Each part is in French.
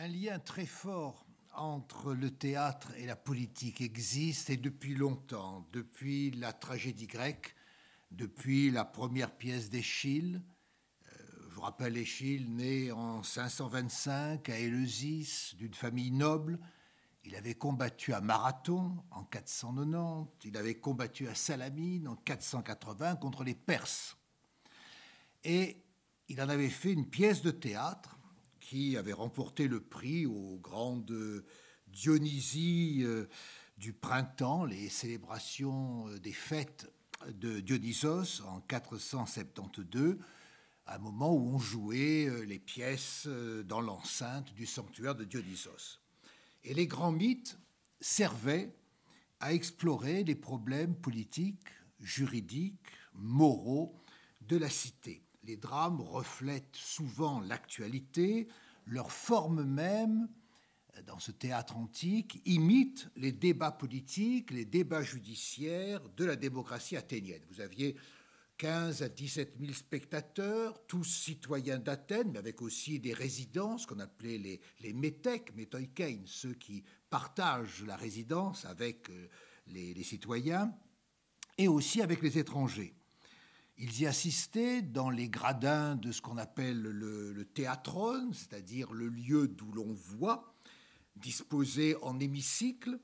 Un lien très fort entre le théâtre et la politique existe et depuis longtemps, depuis la tragédie grecque, depuis la première pièce d'Échille. Euh, je vous rappelle Échille, né en 525 à Éleusis, d'une famille noble. Il avait combattu à Marathon en 490, il avait combattu à Salamine en 480 contre les Perses. Et il en avait fait une pièce de théâtre qui avait remporté le prix aux grandes euh, Dionysies euh, du printemps, les célébrations euh, des fêtes de Dionysos en 472, un moment où on jouait les pièces dans l'enceinte du sanctuaire de Dionysos. Et les grands mythes servaient à explorer les problèmes politiques, juridiques, moraux de la cité. Les drames reflètent souvent l'actualité, leur forme même, dans ce théâtre antique, imite les débats politiques, les débats judiciaires de la démocratie athénienne. Vous aviez 15 à 17 000 spectateurs, tous citoyens d'Athènes, mais avec aussi des résidences qu'on appelait les, métèques, métoïkein, ceux qui partagent la résidence avec euh, les citoyens et aussi avec les étrangers. Ils y assistaient dans les gradins de ce qu'on appelle le, le c'est-à-dire le lieu d'où l'on voit, disposé en hémicycle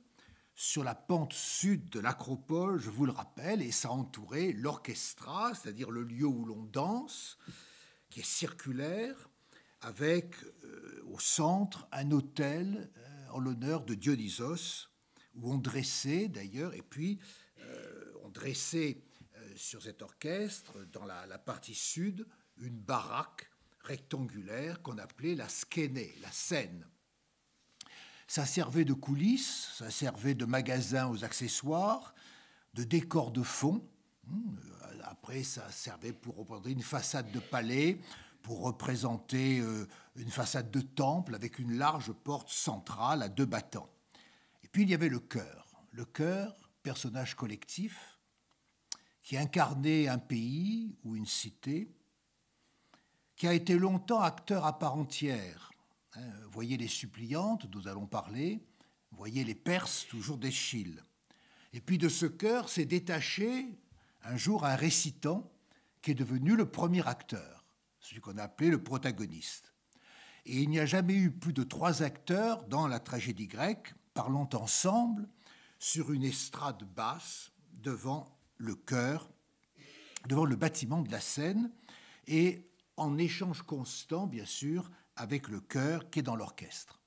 sur la pente sud de l'acropole, je vous le rappelle, et ça entourait l'orchestra, c'est-à-dire le lieu où l'on danse, qui est circulaire, avec euh, au centre un autel euh, en l'honneur de Dionysos, où on dressait d'ailleurs, et puis euh, on dressait sur cet orchestre, dans la, partie sud, une baraque rectangulaire qu'on appelait la scénée, la scène. Ça servait de coulisses, ça servait de magasin aux accessoires, de décor de fond. Hmm, après, ça servait pour représenter une façade de palais, pour représenter euh, une façade de temple avec une large porte centrale à deux battants. Et puis, il y avait le chœur. Le chœur, personnage collectif, qui incarnait un pays ou une cité, qui a été longtemps acteur à part entière. Hein, voyez les suppliantes, nous allons parler, voyez les Perses, toujours deschille Et puis de ce cœur s'est détaché un jour un récitant qui est devenu le premier acteur, celui qu'on a appelé le protagoniste. Et il n'y a jamais eu plus de trois acteurs dans la tragédie grecque parlant ensemble sur une estrade basse devant le chœur, devant le bâtiment de la scène, et en échange constant, bien sûr, avec le chœur qui est dans l'orchestre.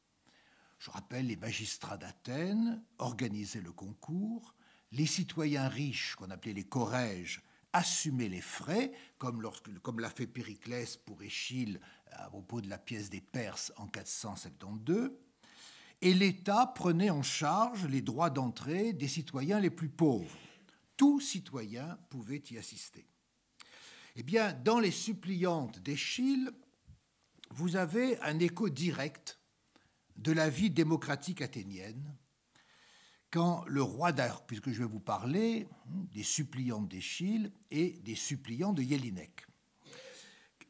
Je rappelle, les magistrats d'Athènes organisaient le concours, les citoyens riches, qu'on appelait les corèges, assumaient les frais, comme, comme l'a fait Périclès pour Échille à propos de la pièce des Perses en 472, et l'État prenait en charge les droits d'entrée des citoyens les plus pauvres. Tout citoyen pouvait y assister. Eh bien, dans les suppliantes deschille vous avez un écho direct de la vie démocratique athénienne, quand le roi d'Argos, puisque je vais vous parler hmm, des suppliantes d'Échille et des suppliants de Yélinek.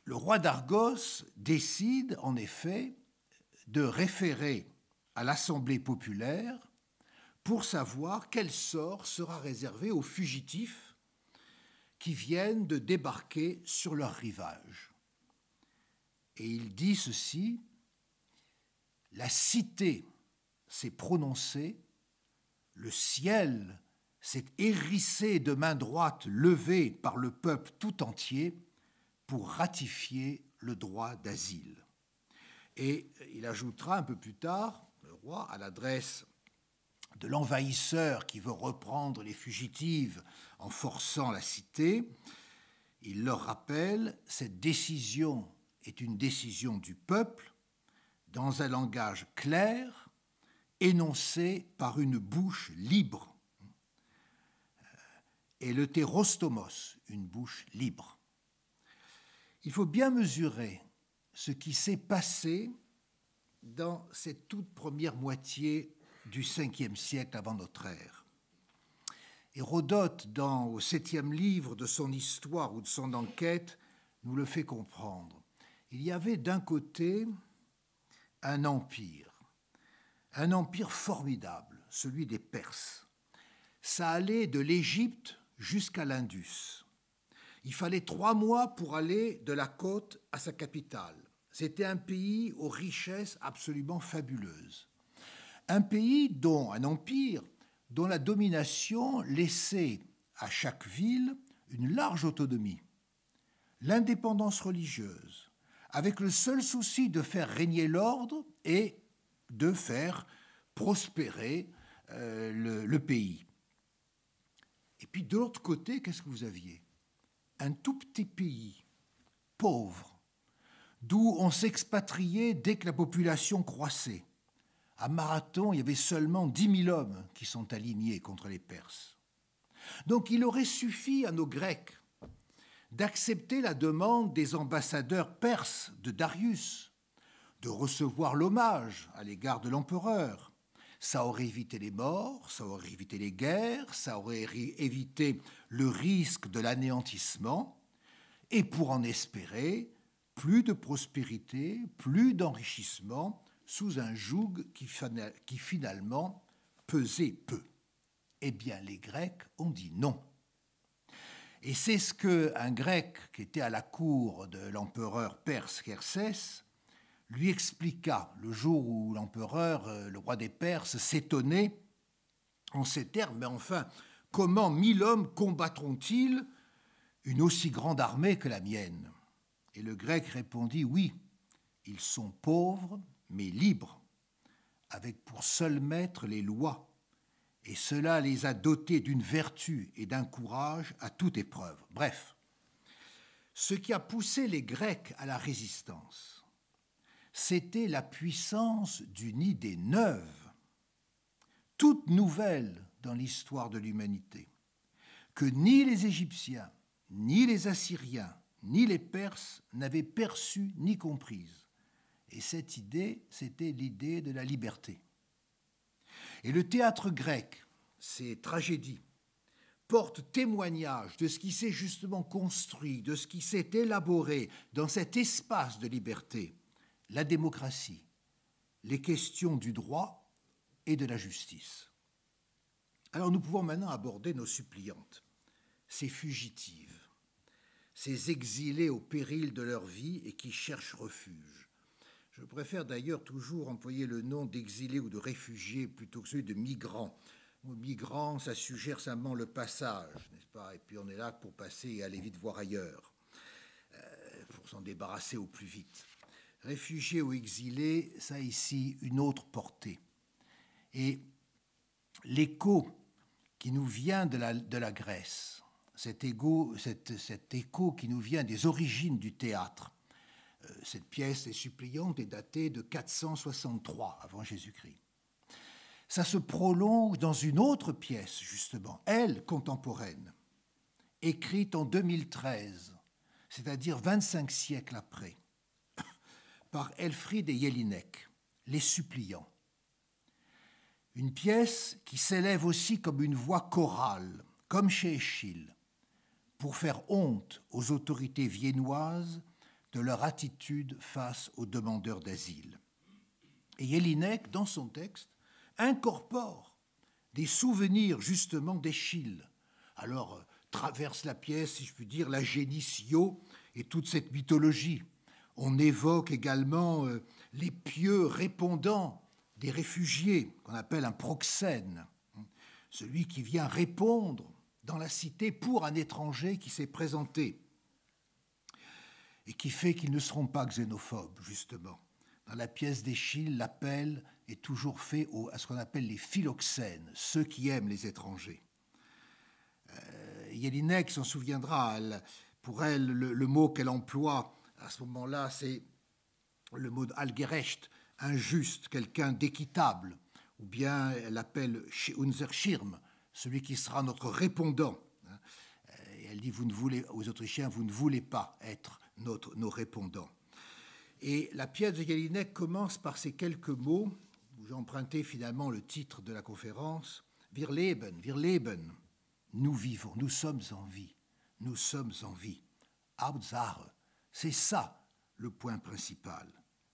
Le roi d'Argos décide en effet de référer à l'Assemblée populaire pour savoir quel sort sera réservé aux fugitifs qui viennent de débarquer sur leur rivage. Et il dit ceci, la cité s'est prononcée, le ciel s'est hérissé de main droite levée par le peuple tout entier pour ratifier le droit d'asile. Et il ajoutera un peu plus tard, le roi, à l'adresse de l'envahisseur qui veut reprendre les fugitives en forçant la cité, il leur rappelle cette décision est une décision du peuple dans un langage clair, énoncé par une bouche libre. Euh, et le térostomos une bouche libre. Il faut bien mesurer ce qui s'est passé dans cette toute première moitié du 5e siècle avant notre ère. Hérodote, dans au septième livre de son histoire ou de son enquête, nous le fait comprendre. Il y avait d'un côté un empire, un empire formidable, celui des Perses. Ça allait de l'Égypte jusqu'à l'Indus. Il fallait trois mois pour aller de la côte à sa capitale. C'était un pays aux richesses absolument fabuleuses. Un pays dont, un empire, dont la domination laissait à chaque ville une large autonomie, l'indépendance religieuse, avec le seul souci de faire régner l'ordre et de faire prospérer euh, le pays. Et puis de l'autre côté, qu'est-ce que vous aviez Un tout petit pays, pauvre, d'où on s'expatriait dès que la population croissait à Marathon, il y avait seulement 10 000 hommes qui sont alignés contre les Perses. Donc il aurait suffi à nos Grecs d'accepter la demande des ambassadeurs perses de Darius, de recevoir l'hommage à l'égard de l'empereur. Ça aurait évité les morts, ça aurait évité les guerres, ça aurait évité le risque de l'anéantissement, et pour en espérer, plus de prospérité, plus d'enrichissement, sous un joug qui, finalement pesait peu. Eh bien, les Grecs ont dit non. Et c'est ce que un Grec qui était à la cour de l'empereur perse Xerxès lui expliqua le jour où l'empereur, euh, le roi des Perses, s'étonnait en ces termes, mais enfin, comment mille hommes combattront-ils une aussi grande armée que la mienne Et le grec répondit, oui, ils sont pauvres, mais libres, avec pour seul maître les lois, et cela les a dotés d'une vertu et d'un courage à toute épreuve. Bref, ce qui a poussé les Grecs à la résistance, c'était la puissance d'une idée neuve, toute nouvelle dans l'histoire de l'humanité, que ni les Égyptiens, ni les Assyriens, ni les Perses n'avaient perçue ni comprise. Et cette idée, c'était l'idée de la liberté. Et le théâtre grec, ces tragédies, portent témoignage de ce qui s'est justement construit, de ce qui s'est élaboré dans cet espace de liberté, la démocratie, les questions du droit et de la justice. Alors nous pouvons maintenant aborder nos suppliantes, ces fugitives, ces exilés au péril de leur vie et qui cherchent refuge je préfère d'ailleurs toujours employer le nom d'exilé ou de réfugié plutôt que celui de migrant. migrant, ça suggère simplement le passage, n'est-ce pas Et puis on est là pour passer et aller vite voir ailleurs, euh, pour s'en débarrasser au plus vite. Réfugié ou exilé, ça a ici une autre portée. Et l'écho qui nous vient de la, Grèce, cet écho qui nous vient des origines du théâtre, euh, cette pièce les suppliants, est datée de 463 avant Jésus-Christ. Ça se prolonge dans une autre pièce, justement, elle contemporaine, écrite en 2013, c'est-à-dire 25 siècles après, par Elfried et Jelinek, Les Suppliants. Une pièce qui s'élève aussi comme une voix chorale, comme chez Eschyle, pour faire honte aux autorités viennoises de leur attitude face aux demandeurs d'asile. Et Jelinek, dans son texte, incorpore des souvenirs justement d'Eschille. Alors, euh, traverse la pièce, si je puis dire, la génitio et toute cette mythologie. On évoque également euh, les pieux répondants des réfugiés, qu'on appelle un proxène, hein, celui qui vient répondre dans la cité pour un étranger qui s'est présenté et qui fait qu'ils ne seront pas xénophobes, justement. Dans la pièce d'Échille, l'appel est toujours fait à ce qu'on appelle les philoxènes, ceux qui aiment les étrangers. Euh, s'en souviendra, pour elle, le, mot qu'elle emploie à ce moment-là, c'est le mot algerecht, injuste, quelqu'un d'équitable, ou bien elle appelle unser Schirm, celui qui sera notre répondant. Euh, et elle dit, vous ne voulez, aux Autrichiens, vous ne voulez pas être notre, nos répondants. Et la pièce de Galinec commence par ces quelques mots, où j'ai emprunté finalement le titre de la conférence, Wir leben, wir leben, nous vivons, nous sommes en vie, nous sommes en vie. Hauptsache, c'est ça le point principal.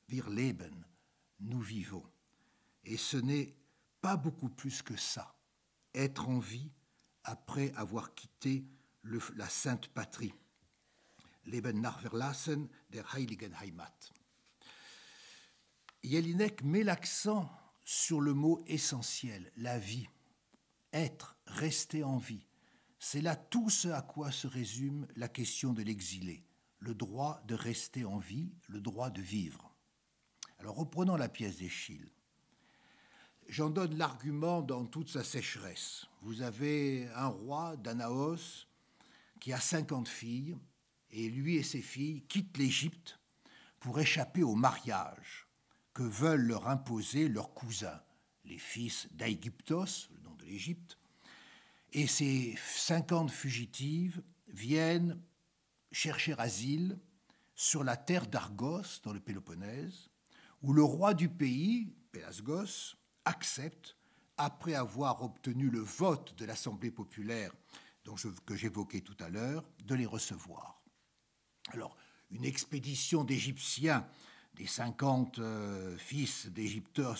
Wir leben, nous vivons. Et ce n'est pas beaucoup plus que ça, être en vie après avoir quitté la sainte patrie. Leben verlassen der Heiligen Heimat. Jelinek met l'accent sur le mot essentiel, la vie, être, rester en vie. C'est là tout ce à quoi se résume la question de l'exilé, le droit de rester en vie, le droit de vivre. Alors reprenons la pièce d'Eschille. J'en donne l'argument dans toute sa sécheresse. Vous avez un roi, Danaos, qui a 50 filles, et lui et ses filles quittent l'Égypte pour échapper au mariage que veulent leur imposer leurs cousins, les fils d'Aegyptos, le nom de l'Égypte, et ces 50 fugitives viennent chercher asile sur la terre d'Argos, dans le Péloponnèse, où le roi du pays, Pélasgos, accepte, après avoir obtenu le vote de l'Assemblée populaire dont que j'évoquais tout à l'heure, de les recevoir. Alors, une expédition d'Égyptiens, des 50 euh, fils d'Égyptos, euh,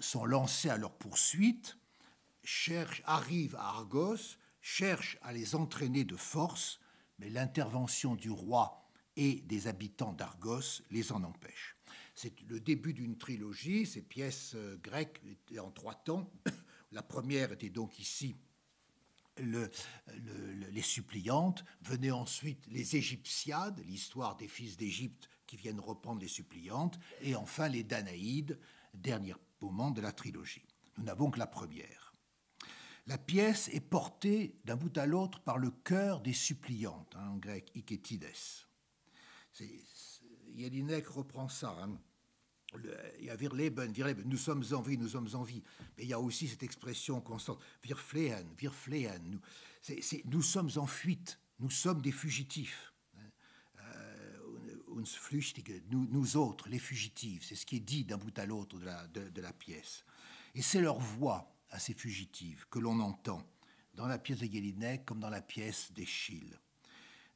sont lancés à leur poursuite, arrivent à Argos, cherchent à les entraîner de force, mais l'intervention du roi et des habitants d'Argos les en empêche. C'est le début d'une trilogie, ces pièces euh, grecques étaient en trois temps. La première était donc ici les suppliantes, venaient ensuite les Égyptiades, l'histoire des fils d'Égypte qui viennent reprendre les suppliantes, et enfin les Danaïdes, dernier moment de la trilogie. Nous n'avons que la première. La pièce est portée d'un bout à l'autre par le cœur des suppliantes, hein, en grec iketides. Yelinek reprend ça. Hein il y a Wirleben, Wirleben. nous sommes en vie, nous sommes en vie. Mais il y a aussi cette expression constante, wir fliehen, Nous, sommes en fuite, nous sommes des fugitifs. Hein? Euh, uns flüchtige, nous, autres, les fugitifs. C'est ce qui est dit d'un bout à l'autre de la, pièce. Et c'est leur voix à ces fugitifs que l'on entend dans la pièce de Gélinet comme dans la pièce d'Eschille.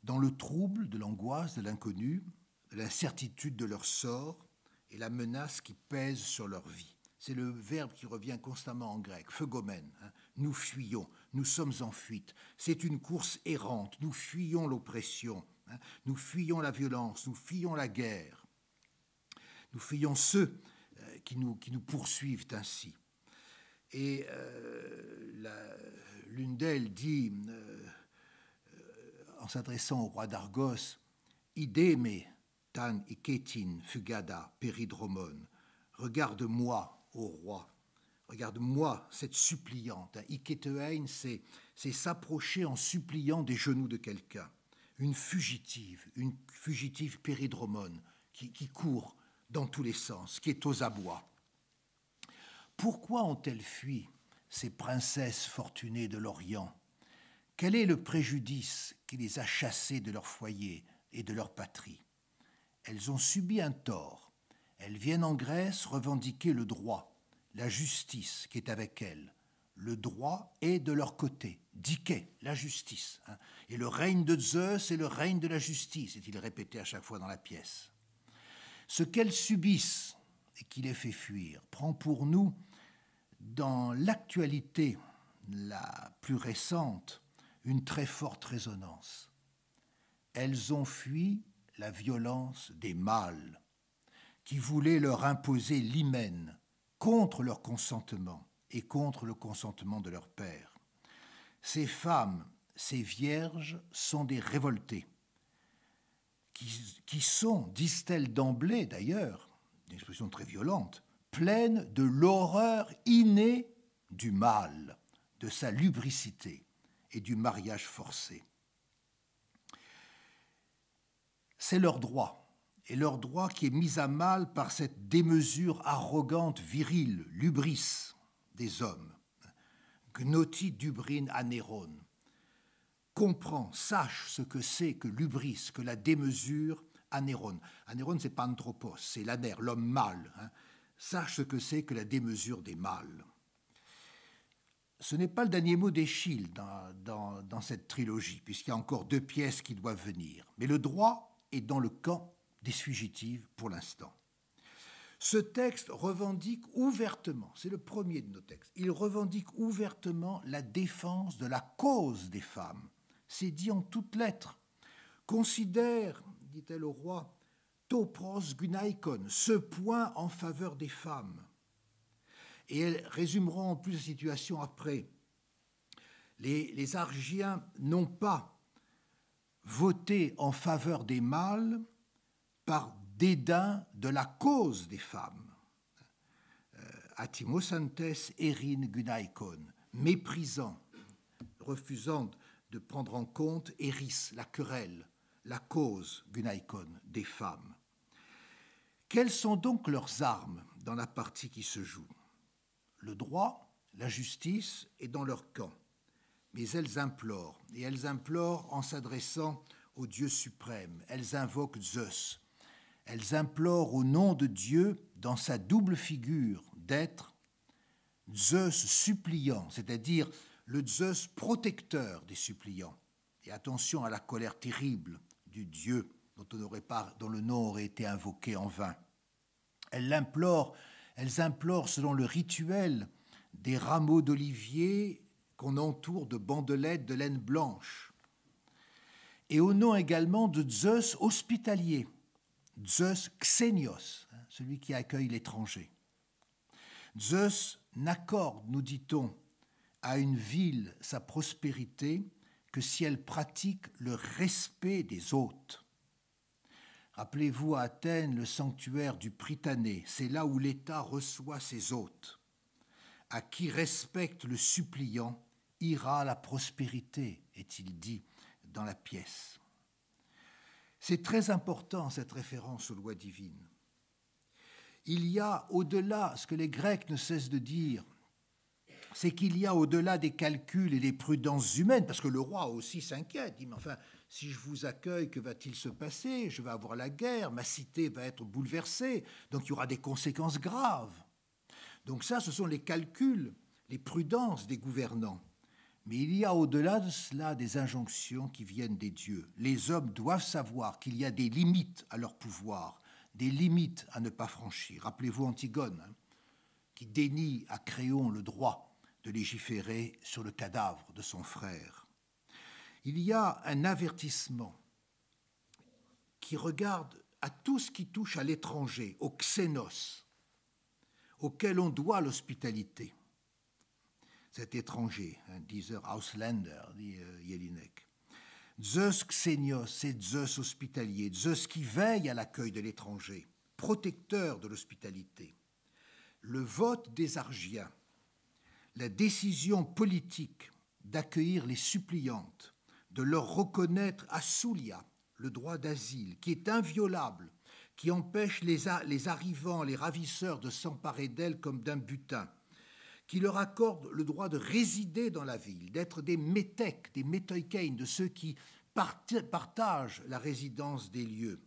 Dans le trouble de l'angoisse, de l'inconnu, de l'incertitude de leur sort, et la menace qui pèse sur leur vie. C'est le verbe qui revient constamment en grec, phegomène. Hein. Nous fuyons, nous sommes en fuite. C'est une course errante. Nous fuyons l'oppression, hein. nous fuyons la violence, nous fuyons la guerre. Nous fuyons ceux euh, qui, nous, qui nous poursuivent ainsi. Et euh, l'une d'elles dit, euh, en s'adressant au roi d'Argos, Idée, Fugada, Péridromone. Regarde-moi, ô roi, regarde-moi, cette suppliante. Iketehein, c'est s'approcher en suppliant des genoux de quelqu'un. Une fugitive, une fugitive péridromone qui, qui court dans tous les sens, qui est aux abois. Pourquoi ont-elles fui ces princesses fortunées de l'Orient Quel est le préjudice qui les a chassées de leur foyer et de leur patrie elles ont subi un tort. Elles viennent en Grèce revendiquer le droit, la justice qui est avec elles. Le droit est de leur côté. Diké, la justice. Hein. Et le règne de Zeus est le règne de la justice, est-il répété à chaque fois dans la pièce. Ce qu'elles subissent et qui les fait fuir prend pour nous, dans l'actualité la plus récente, une très forte résonance. Elles ont fui la violence des mâles, qui voulaient leur imposer l'hymen contre leur consentement et contre le consentement de leur père. Ces femmes, ces vierges, sont des révoltées, qui, qui sont, disent-elles d'emblée d'ailleurs, une expression très violente, pleines de l'horreur innée du mal, de sa lubricité et du mariage forcé. C'est leur droit, et leur droit qui est mis à mal par cette démesure arrogante, virile, lubris des hommes. Gnoti dubrin anérone Comprends, sache ce que c'est que lubris, que la démesure anéron. Anéron, c'est pas anthropos, c'est l'aner, l'homme mâle. Hein. Sache ce que c'est que la démesure des mâles. Ce n'est pas le dernier mot d'Échille dans cette trilogie, puisqu'il y a encore deux pièces qui doivent venir. Mais le droit et dans le camp des fugitives pour l'instant. Ce texte revendique ouvertement, c'est le premier de nos textes, il revendique ouvertement la défense de la cause des femmes. C'est dit en toutes lettres. Considère, dit-elle au roi, topros gunaikon, ce point en faveur des femmes. Et elle résumeront en plus la situation après. les Argiens n'ont pas voter en faveur des mâles par dédain de la cause des femmes. Euh, Atimosantes, Erin Gunaikon, méprisant, refusant de prendre en compte Eris, la querelle, la cause Gunaikon des femmes. Quelles sont donc leurs armes dans la partie qui se joue Le droit, la justice est dans leur camp mais elles implorent, et elles implorent en s'adressant au Dieu suprême, elles invoquent Zeus, elles implorent au nom de Dieu dans sa double figure d'être Zeus suppliant, c'est-à-dire le Zeus protecteur des suppliants. Et attention à la colère terrible du Dieu dont, on aurait dont le nom aurait été invoqué en vain. Elles l'implorent, elles implorent selon le rituel des rameaux d'olivier qu'on entoure de bandelettes de laine blanche. Et au nom également de Zeus hospitalier, Zeus Xenios, hein, celui qui accueille l'étranger. Zeus n'accorde, nous dit-on, à une ville sa prospérité que si elle pratique le respect des hôtes. Rappelez-vous à Athènes le sanctuaire du Pritané, c'est là où l'État reçoit ses hôtes, à qui respecte le suppliant ira la prospérité, est-il dit dans la pièce. C'est très important cette référence aux lois divines. Il y a au-delà, ce que les Grecs ne cessent de dire, c'est qu'il y a au-delà des calculs et des prudences humaines, parce que le roi aussi s'inquiète, dit, mais enfin, si je vous accueille, que va-t-il se passer Je vais avoir la guerre, ma cité va être bouleversée, donc il y aura des conséquences graves. Donc ça, ce sont les calculs, les prudences des gouvernants. Mais il y a au-delà de cela des injonctions qui viennent des dieux. Les hommes doivent savoir qu'il y a des limites à leur pouvoir, des limites à ne pas franchir. Rappelez-vous Antigone, hein, qui dénie à Créon le droit de légiférer sur le cadavre de son frère. Il y a un avertissement qui regarde à tout ce qui touche à l'étranger, au xénos, auquel on doit l'hospitalité cet étranger, un dieser Ausländer, dit euh, Jelinek. Zeus Xenios, c'est Zeus hospitalier, Zeus qui veille à l'accueil de l'étranger, protecteur de l'hospitalité. Le vote des Argiens, la décision politique d'accueillir les suppliantes, de leur reconnaître à Soulia le droit d'asile, qui est inviolable, qui empêche les, les arrivants, les ravisseurs de s'emparer d'elle comme d'un butin, qui leur accorde le droit de résider dans la ville, d'être des métèques, des métoïcaines, de ceux qui partagent la résidence des lieux,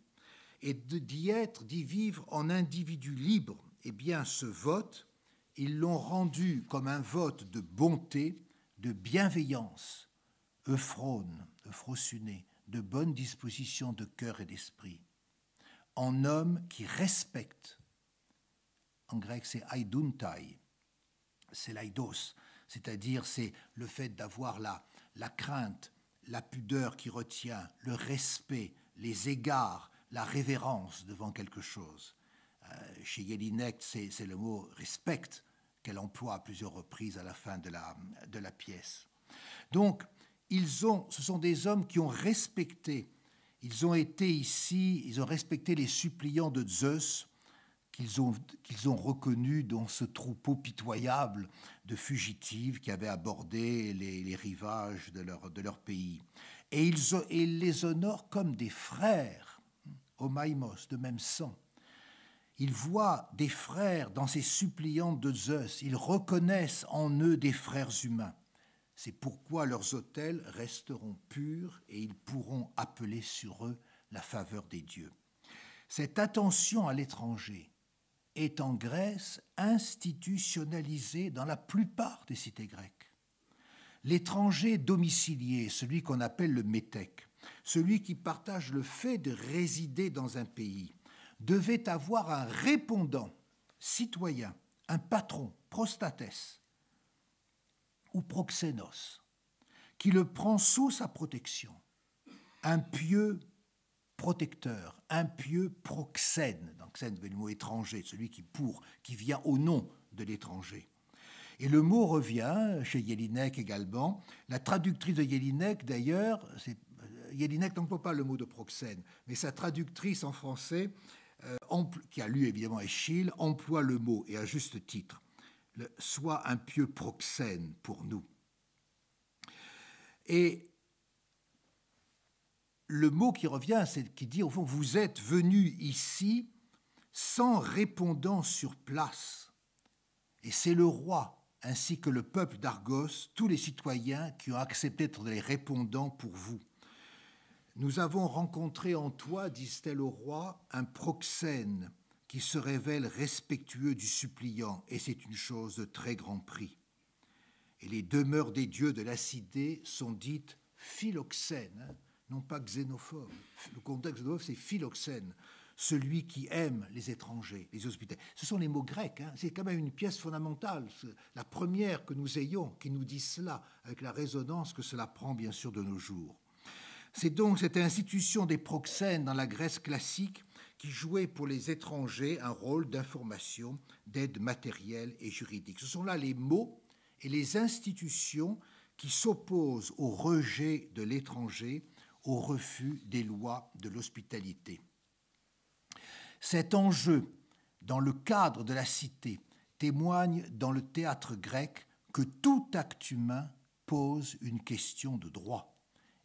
et d'y être, d'y vivre en individu libre, eh bien ce vote, ils l'ont rendu comme un vote de bonté, de bienveillance, euphrone, euphrosuné, de bonne disposition de cœur et d'esprit, en homme qui respecte, en grec c'est aiduntai, c'est l'aidos, c'est-à-dire c'est le fait d'avoir la, la crainte, la pudeur qui retient, le respect, les égards, la révérence devant quelque chose. Euh, chez Jelinek, c'est le mot respect qu'elle emploie à plusieurs reprises à la fin de la, de la pièce. Donc, ils ont, ce sont des hommes qui ont respecté, ils ont été ici, ils ont respecté les suppliants de Zeus, qu'ils ont, qu'ils ont reconnu dans ce troupeau pitoyable de fugitives qui avaient abordé les, rivages de leur, de leur pays. Et ils, les honorent comme des frères, Omaïmos, de même sang. Ils voient des frères dans ces suppliants de Zeus, ils reconnaissent en eux des frères humains. C'est pourquoi leurs autels resteront purs et ils pourront appeler sur eux la faveur des dieux. Cette attention à l'étranger, est en Grèce institutionnalisé dans la plupart des cités grecques. L'étranger domicilié, celui qu'on appelle le métèque, celui qui partage le fait de résider dans un pays, devait avoir un répondant, citoyen, un patron, prostates ou proxénos, qui le prend sous sa protection, un pieux protecteur, impieux, proxène. Donc, c'est le mot étranger, celui qui pour, qui vient au nom de l'étranger. Et le mot revient chez Jelinek également. La traductrice de Jelinek, d'ailleurs, c'est euh, n'emploie pas le mot de proxène, mais sa traductrice en français, euh, qui a lu évidemment Eschyle, emploie le mot, et à juste titre, le, soit un pieux proxène pour nous. Et le mot qui revient, c'est qui dit au fond, vous êtes venus ici sans répondant sur place. Et c'est le roi, ainsi que le peuple d'Argos, tous les citoyens qui ont accepté d'être les répondants pour vous. Nous avons rencontré en toi, disent-elles au roi, un proxène qui se révèle respectueux du suppliant, et c'est une chose de très grand prix. Et les demeures des dieux de la sont dites philoxènes, hein, non pas xénophobe. Le contexte de xénophobe, c'est philoxène, celui qui aime les étrangers, les hospitaliers. Ce sont les mots grecs, hein. c'est quand même une pièce fondamentale, la première que nous ayons qui nous dit cela, avec la résonance que cela prend bien sûr de nos jours. C'est donc cette institution des proxènes dans la Grèce classique qui jouait pour les étrangers un rôle d'information, d'aide matérielle et juridique. Ce sont là les mots et les institutions qui s'opposent au rejet de l'étranger au refus des lois de l'hospitalité. Cet enjeu dans le cadre de la cité témoigne dans le théâtre grec que tout acte humain pose une question de droit.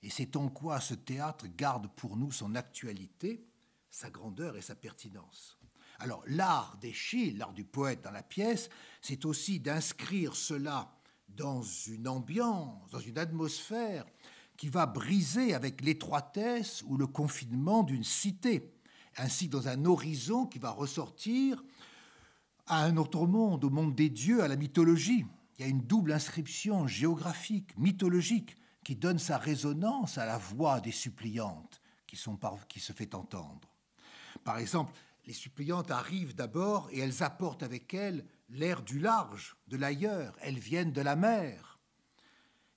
Et c'est en quoi ce théâtre garde pour nous son actualité, sa grandeur et sa pertinence. Alors l'art d'Échille, l'art du poète dans la pièce, c'est aussi d'inscrire cela dans une ambiance, dans une atmosphère qui va briser avec l'étroitesse ou le confinement d'une cité, ainsi dans un horizon qui va ressortir à un autre monde, au monde des dieux, à la mythologie. Il y a une double inscription géographique, mythologique, qui donne sa résonance à la voix des suppliantes qui, qui se fait entendre. Par exemple, les suppliantes arrivent d'abord et elles apportent avec elles l'air du large, de l'ailleurs, elles viennent de la mer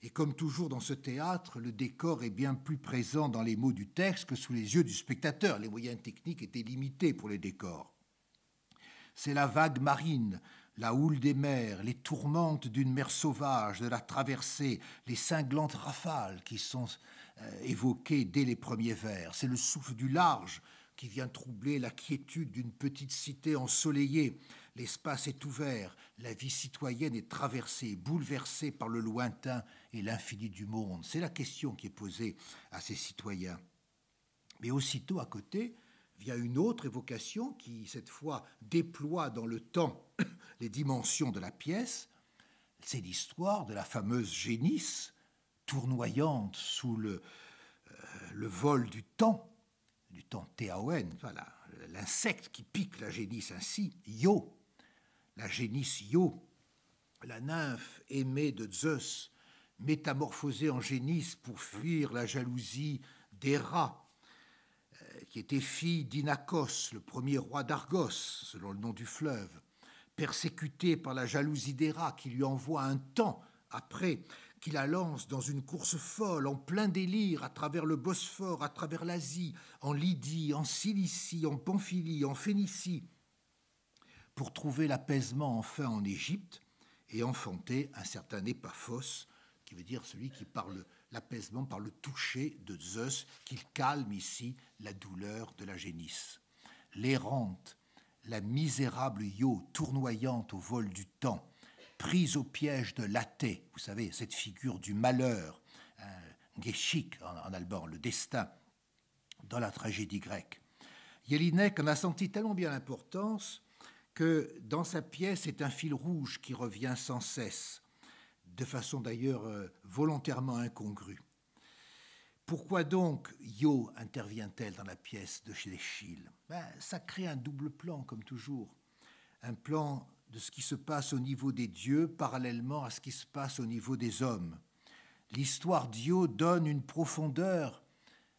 et comme toujours dans ce théâtre, le décor est bien plus présent dans les mots du texte que sous les yeux du spectateur. Les moyens techniques étaient limités pour les décors. C'est la vague marine, la houle des mers, les tourmentes d'une mer sauvage, de la traversée, les cinglantes rafales qui sont euh, évoquées dès les premiers vers. C'est le souffle du large qui vient troubler la quiétude d'une petite cité ensoleillée. L'espace est ouvert, la vie citoyenne est traversée, bouleversée par le lointain l'infini du monde C'est la question qui est posée à ces citoyens. Mais aussitôt à côté via une autre évocation qui, cette fois, déploie dans le temps les dimensions de la pièce. C'est l'histoire de la fameuse génisse tournoyante sous le, euh, le vol du temps, du temps Théaouen voilà, l'insecte qui pique la génisse ainsi, Yo, la génisse Yo la nymphe aimée de Zeus, métamorphosée en génisse pour fuir la jalousie d'Héra, euh, qui était fille d'Inakos le premier roi d'Argos, selon le nom du fleuve, persécutée par la jalousie d'Héra, qui lui envoie un temps après, qui la lance dans une course folle, en plein délire, à travers le Bosphore, à travers l'Asie, en Lydie, en Cilicie, en Pamphylie, en Phénicie, pour trouver l'apaisement enfin en Égypte et enfanter un certain Epaphos qui veut dire celui qui parle l'apaisement, par le toucher de Zeus, qu'il calme ici la douleur de la génisse. L'errante, la misérable Io tournoyante au vol du temps, prise au piège de l'athée, vous savez, cette figure du malheur, un euh, en, en, allemand, le destin, dans la tragédie grecque. Jelinek en a senti tellement bien l'importance que dans sa pièce, est un fil rouge qui revient sans cesse de façon d'ailleurs euh, volontairement incongrue. Pourquoi donc Yo intervient-elle dans la pièce de chez ben, Ça crée un double plan, comme toujours. Un plan de ce qui se passe au niveau des dieux parallèlement à ce qui se passe au niveau des hommes. L'histoire d'Io donne une profondeur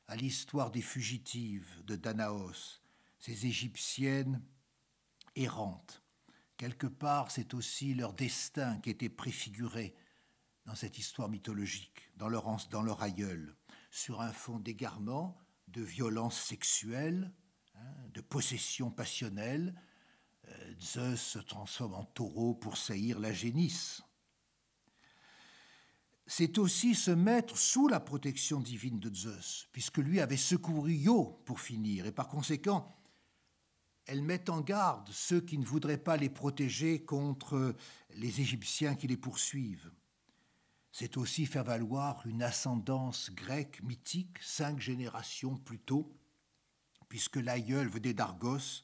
à l'histoire des fugitives de Danaos, ces Égyptiennes errantes. Quelque part, c'est aussi leur destin qui était préfiguré dans cette histoire mythologique, dans leur, dans aïeul, sur un fond d'égarement, de violence sexuelle, hein, de possession passionnelle. Euh, Zeus se transforme en taureau pour saillir la génisse. C'est aussi se mettre sous la protection divine de Zeus, puisque lui avait secouru Io pour finir, et par conséquent, elle met en garde ceux qui ne voudraient pas les protéger contre les Égyptiens qui les poursuivent. C'est aussi faire valoir une ascendance grecque mythique cinq générations plus tôt, puisque l'aïeul venait d'Argos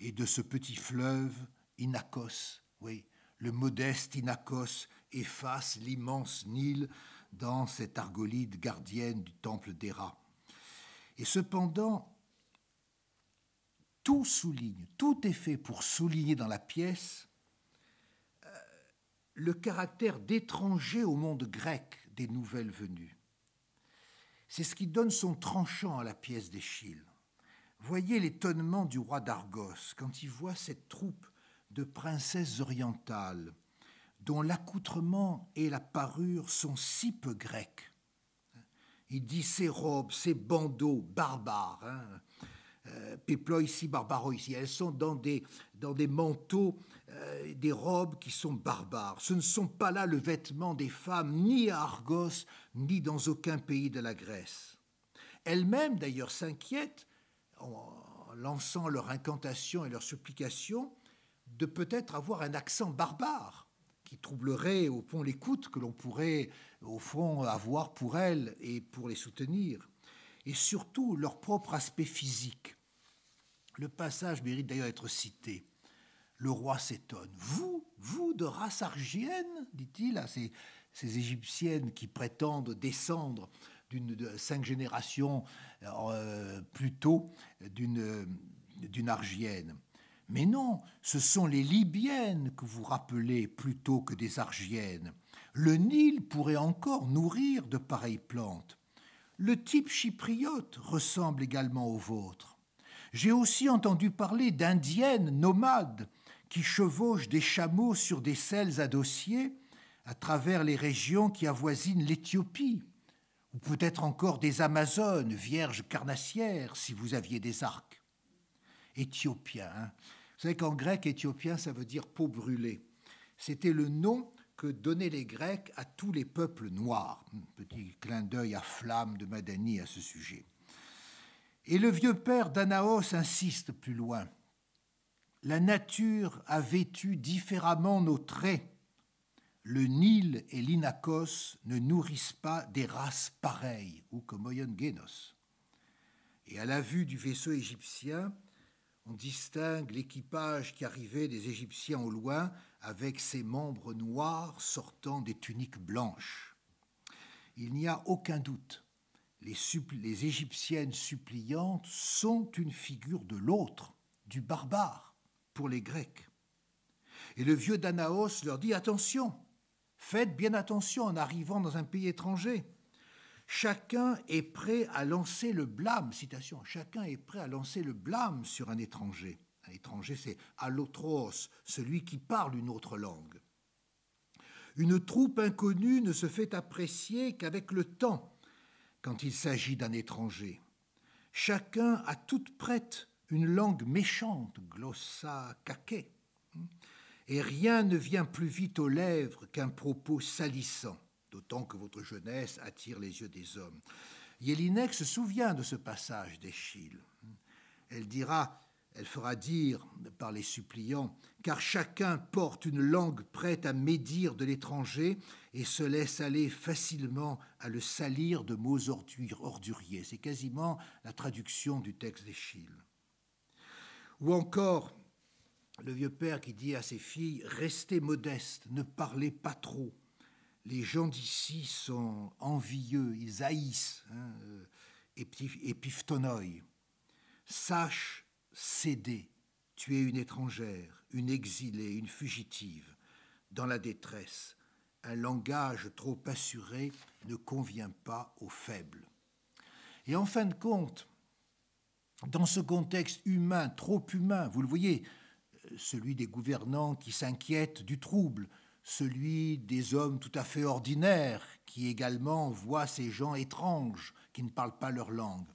et de ce petit fleuve Inakos. Oui, le modeste Inakos efface l'immense Nil dans cette argolide gardienne du temple d'Héra. Et cependant, tout souligne, tout est fait pour souligner dans la pièce le caractère d'étranger au monde grec des nouvelles venues. C'est ce qui donne son tranchant à la pièce d'Échille. Voyez l'étonnement du roi d'Argos quand il voit cette troupe de princesses orientales dont l'accoutrement et la parure sont si peu grecs. Il dit ces robes, ces bandeaux barbares. Hein, euh, ici, Barbaro ici. Elles sont dans des, manteaux, euh, des robes qui sont barbares. Ce ne sont pas là le vêtement des femmes, ni à Argos, ni dans aucun pays de la Grèce. Elles-mêmes, d'ailleurs, s'inquiètent, en lançant leur incantation et leur supplication, de peut-être avoir un accent barbare qui troublerait au fond l'écoute que l'on pourrait au fond avoir pour elles et pour les soutenir et surtout leur propre aspect physique. Le passage mérite d'ailleurs d'être cité. Le roi s'étonne. Vous, vous de race argienne, dit-il à ces, Égyptiennes qui prétendent descendre d'une cinq générations plutôt euh, plus tôt d'une d'une argienne. Mais non, ce sont les Libyennes que vous rappelez plutôt que des Argiennes. Le Nil pourrait encore nourrir de pareilles plantes. Le type chypriote ressemble également au vôtre. J'ai aussi entendu parler d'indiennes nomades qui chevauchent des chameaux sur des selles à dossier à travers les régions qui avoisinent l'Éthiopie, ou peut-être encore des Amazones, vierges carnassières, si vous aviez des arcs. Éthiopien, hein. vous savez qu'en grec, éthiopien, ça veut dire peau brûlée. C'était le nom que donnaient les Grecs à tous les peuples noirs. Petit clin d'œil à Flamme de Madani à ce sujet. Et le vieux père d'Anaos insiste plus loin. La nature a vêtu différemment nos traits. Le Nil et l'Inakos ne nourrissent pas des races pareilles, ou comme Oyongenos. Et à la vue du vaisseau égyptien, on distingue l'équipage qui arrivait des Égyptiens au loin avec ses membres noirs sortant des tuniques blanches. Il n'y a aucun doute, les, Égyptiennes suppliantes sont une figure de l'autre, du barbare, pour les Grecs. Et le vieux Danaos leur dit Attention, faites bien attention en arrivant dans un pays étranger. Chacun est prêt à lancer le blâme, citation, chacun est prêt à lancer le blâme sur un étranger. Un étranger, c'est allotros, celui qui parle une autre langue. Une troupe inconnue ne se fait apprécier qu'avec le temps, quand il s'agit d'un étranger. Chacun a toute prête une langue méchante, glossa caquet, hein, et rien ne vient plus vite aux lèvres qu'un propos salissant d'autant que votre jeunesse attire les yeux des hommes. Yélinex se souvient de ce passage d'Échille. Elle dira, elle fera dire par les suppliants, car chacun porte une langue prête à médire de l'étranger et se laisse aller facilement à le salir de mots orduriers. C'est quasiment la traduction du texte d'Échille. Ou encore, le vieux père qui dit à ses filles, restez modestes, ne parlez pas trop les gens d'ici sont envieux, ils haïssent et hein, euh, Sache céder. tuer une étrangère, une exilée, une fugitive, dans la détresse. Un langage trop assuré ne convient pas aux faibles. Et en fin de compte, dans ce contexte humain, trop humain, vous le voyez, euh, celui des gouvernants qui s'inquiètent du trouble, celui des hommes tout à fait ordinaires qui également voient ces gens étranges qui ne parlent pas leur langue.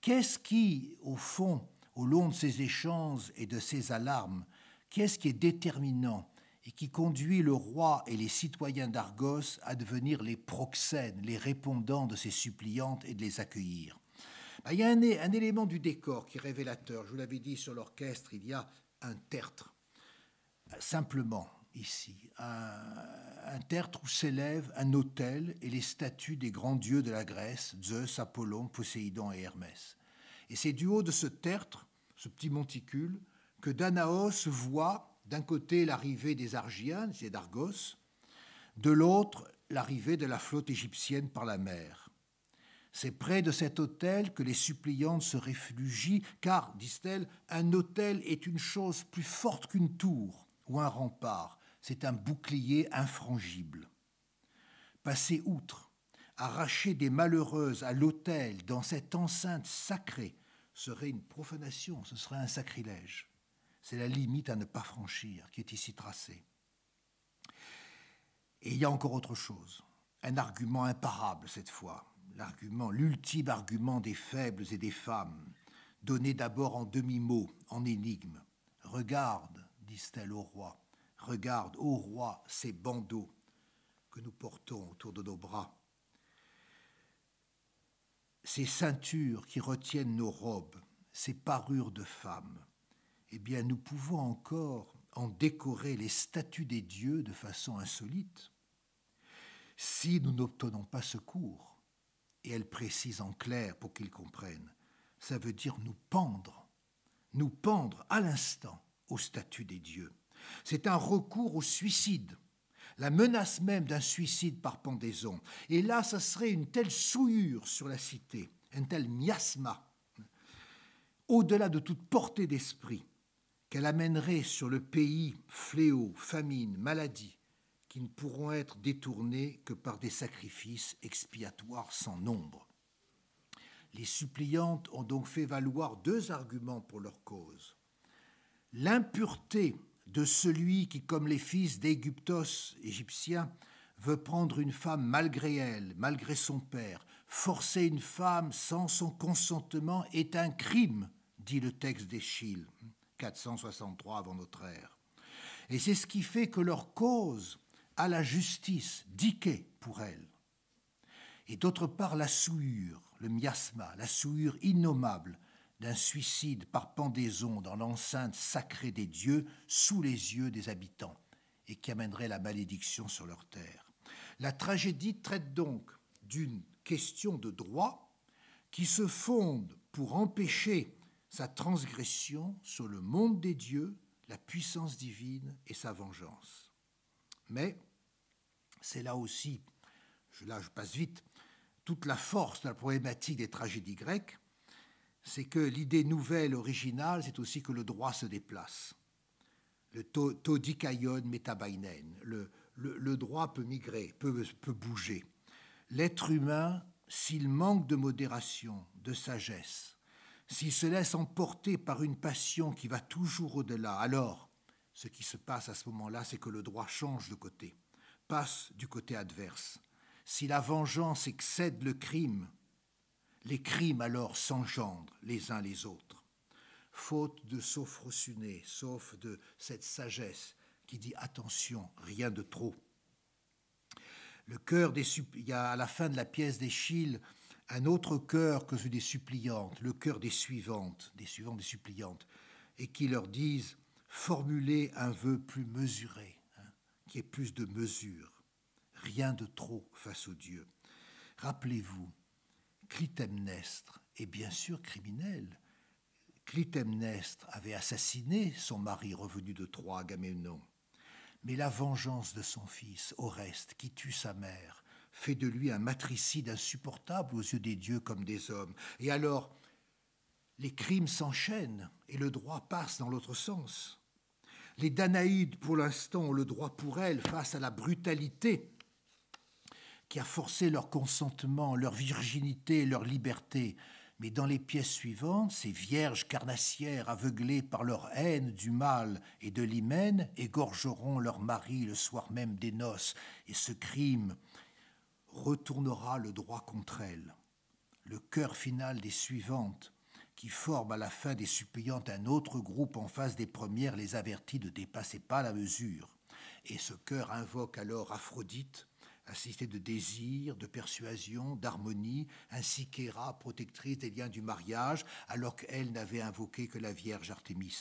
Qu'est-ce qui, au fond, au long de ces échanges et de ces alarmes, qu'est-ce qui est déterminant et qui conduit le roi et les citoyens d'Argos à devenir les proxènes, les répondants de ces suppliantes et de les accueillir ben, Il y a un élément du décor qui est révélateur. Je vous l'avais dit sur l'orchestre, il y a un tertre. Simplement, ici, un, tertre où s'élève un autel et les statues des grands dieux de la Grèce, Zeus, Apollon, Poséidon et Hermès. Et c'est du haut de ce tertre, ce petit monticule, que Danaos voit d'un côté l'arrivée des Argiens, c'est d'Argos, de l'autre l'arrivée de la flotte égyptienne par la mer. C'est près de cet autel que les suppliantes se réfugient, car, disent-elles, un autel est une chose plus forte qu'une tour ou un rempart, c'est un bouclier infrangible. Passer outre, arracher des malheureuses à l'autel dans cette enceinte sacrée serait une profanation, ce serait un sacrilège. C'est la limite à ne pas franchir qui est ici tracée. Et il y a encore autre chose, un argument imparable cette fois, l'argument, l'ultime argument des faibles et des femmes, donné d'abord en demi-mot, en énigme. Regarde, disent-elles au roi, Regarde, ô roi, ces bandeaux que nous portons autour de nos bras, ces ceintures qui retiennent nos robes, ces parures de femmes. Eh bien, nous pouvons encore en décorer les statues des dieux de façon insolite si nous n'obtenons pas secours. Et elle précise en clair pour qu'ils comprennent. Ça veut dire nous pendre, nous pendre à l'instant aux statues des dieux. C'est un recours au suicide, la menace même d'un suicide par pendaison. Et là, ça serait une telle souillure sur la cité, un tel miasma, au-delà de toute portée d'esprit, qu'elle amènerait sur le pays fléaux, famine, maladies, qui ne pourront être détournés que par des sacrifices expiatoires sans nombre. Les suppliantes ont donc fait valoir deux arguments pour leur cause. L'impureté de celui qui, comme les fils d'Égyptos égyptiens, veut prendre une femme malgré elle, malgré son père. Forcer une femme sans son consentement est un crime, dit le texte d'Échille, 463 avant notre ère. Et c'est ce qui fait que leur cause a la justice, diquée pour elle. Et d'autre part, la souillure, le miasma, la souillure innommable d'un suicide par pendaison dans l'enceinte sacrée des dieux sous les yeux des habitants et qui amènerait la malédiction sur leur terre. La tragédie traite donc d'une question de droit qui se fonde pour empêcher sa transgression sur le monde des dieux, la puissance divine et sa vengeance. Mais c'est là aussi, là je passe vite, toute la force de la problématique des tragédies grecques, c'est que l'idée nouvelle, originale, c'est aussi que le droit se déplace. Le todikayon metabainen, le, droit peut migrer, peut bouger. L'être humain, s'il manque de modération, de sagesse, s'il se laisse emporter par une passion qui va toujours au-delà, alors ce qui se passe à ce moment-là, c'est que le droit change de côté, passe du côté adverse. Si la vengeance excède le crime, les crimes alors s'engendrent les uns les autres. Faute de sophrosuné, sauf de cette sagesse qui dit attention, rien de trop. Le cœur des il y a à la fin de la pièce d'Échille un autre cœur que celui des suppliantes, le cœur des suivantes, des suivantes des suppliantes, et qui leur disent formulez un vœu plus mesuré, hein, qui est plus de mesure, rien de trop face au Dieu. Rappelez-vous, Clytemnestre est bien sûr criminel. Clytemnestre avait assassiné son mari revenu de Troie, Agamemnon. Mais la vengeance de son fils, Oreste, qui tue sa mère, fait de lui un matricide insupportable aux yeux des dieux comme des hommes. Et alors, les crimes s'enchaînent et le droit passe dans l'autre sens. Les Danaïdes, pour l'instant, ont le droit pour elles face à la brutalité qui a forcé leur consentement, leur virginité, leur liberté. Mais dans les pièces suivantes, ces vierges carnassières aveuglées par leur haine du mal et de l'hymen égorgeront leur mari le soir même des noces, et ce crime retournera le droit contre elles. Le cœur final des suivantes, qui forme à la fin des suppliantes un autre groupe en face des premières, les avertit de dépasser pas la mesure. Et ce cœur invoque alors Aphrodite, assistée de désir, de persuasion, d'harmonie, ainsi qu'Héra, protectrice des liens du mariage, alors qu'elle n'avait invoqué que la Vierge Artémis.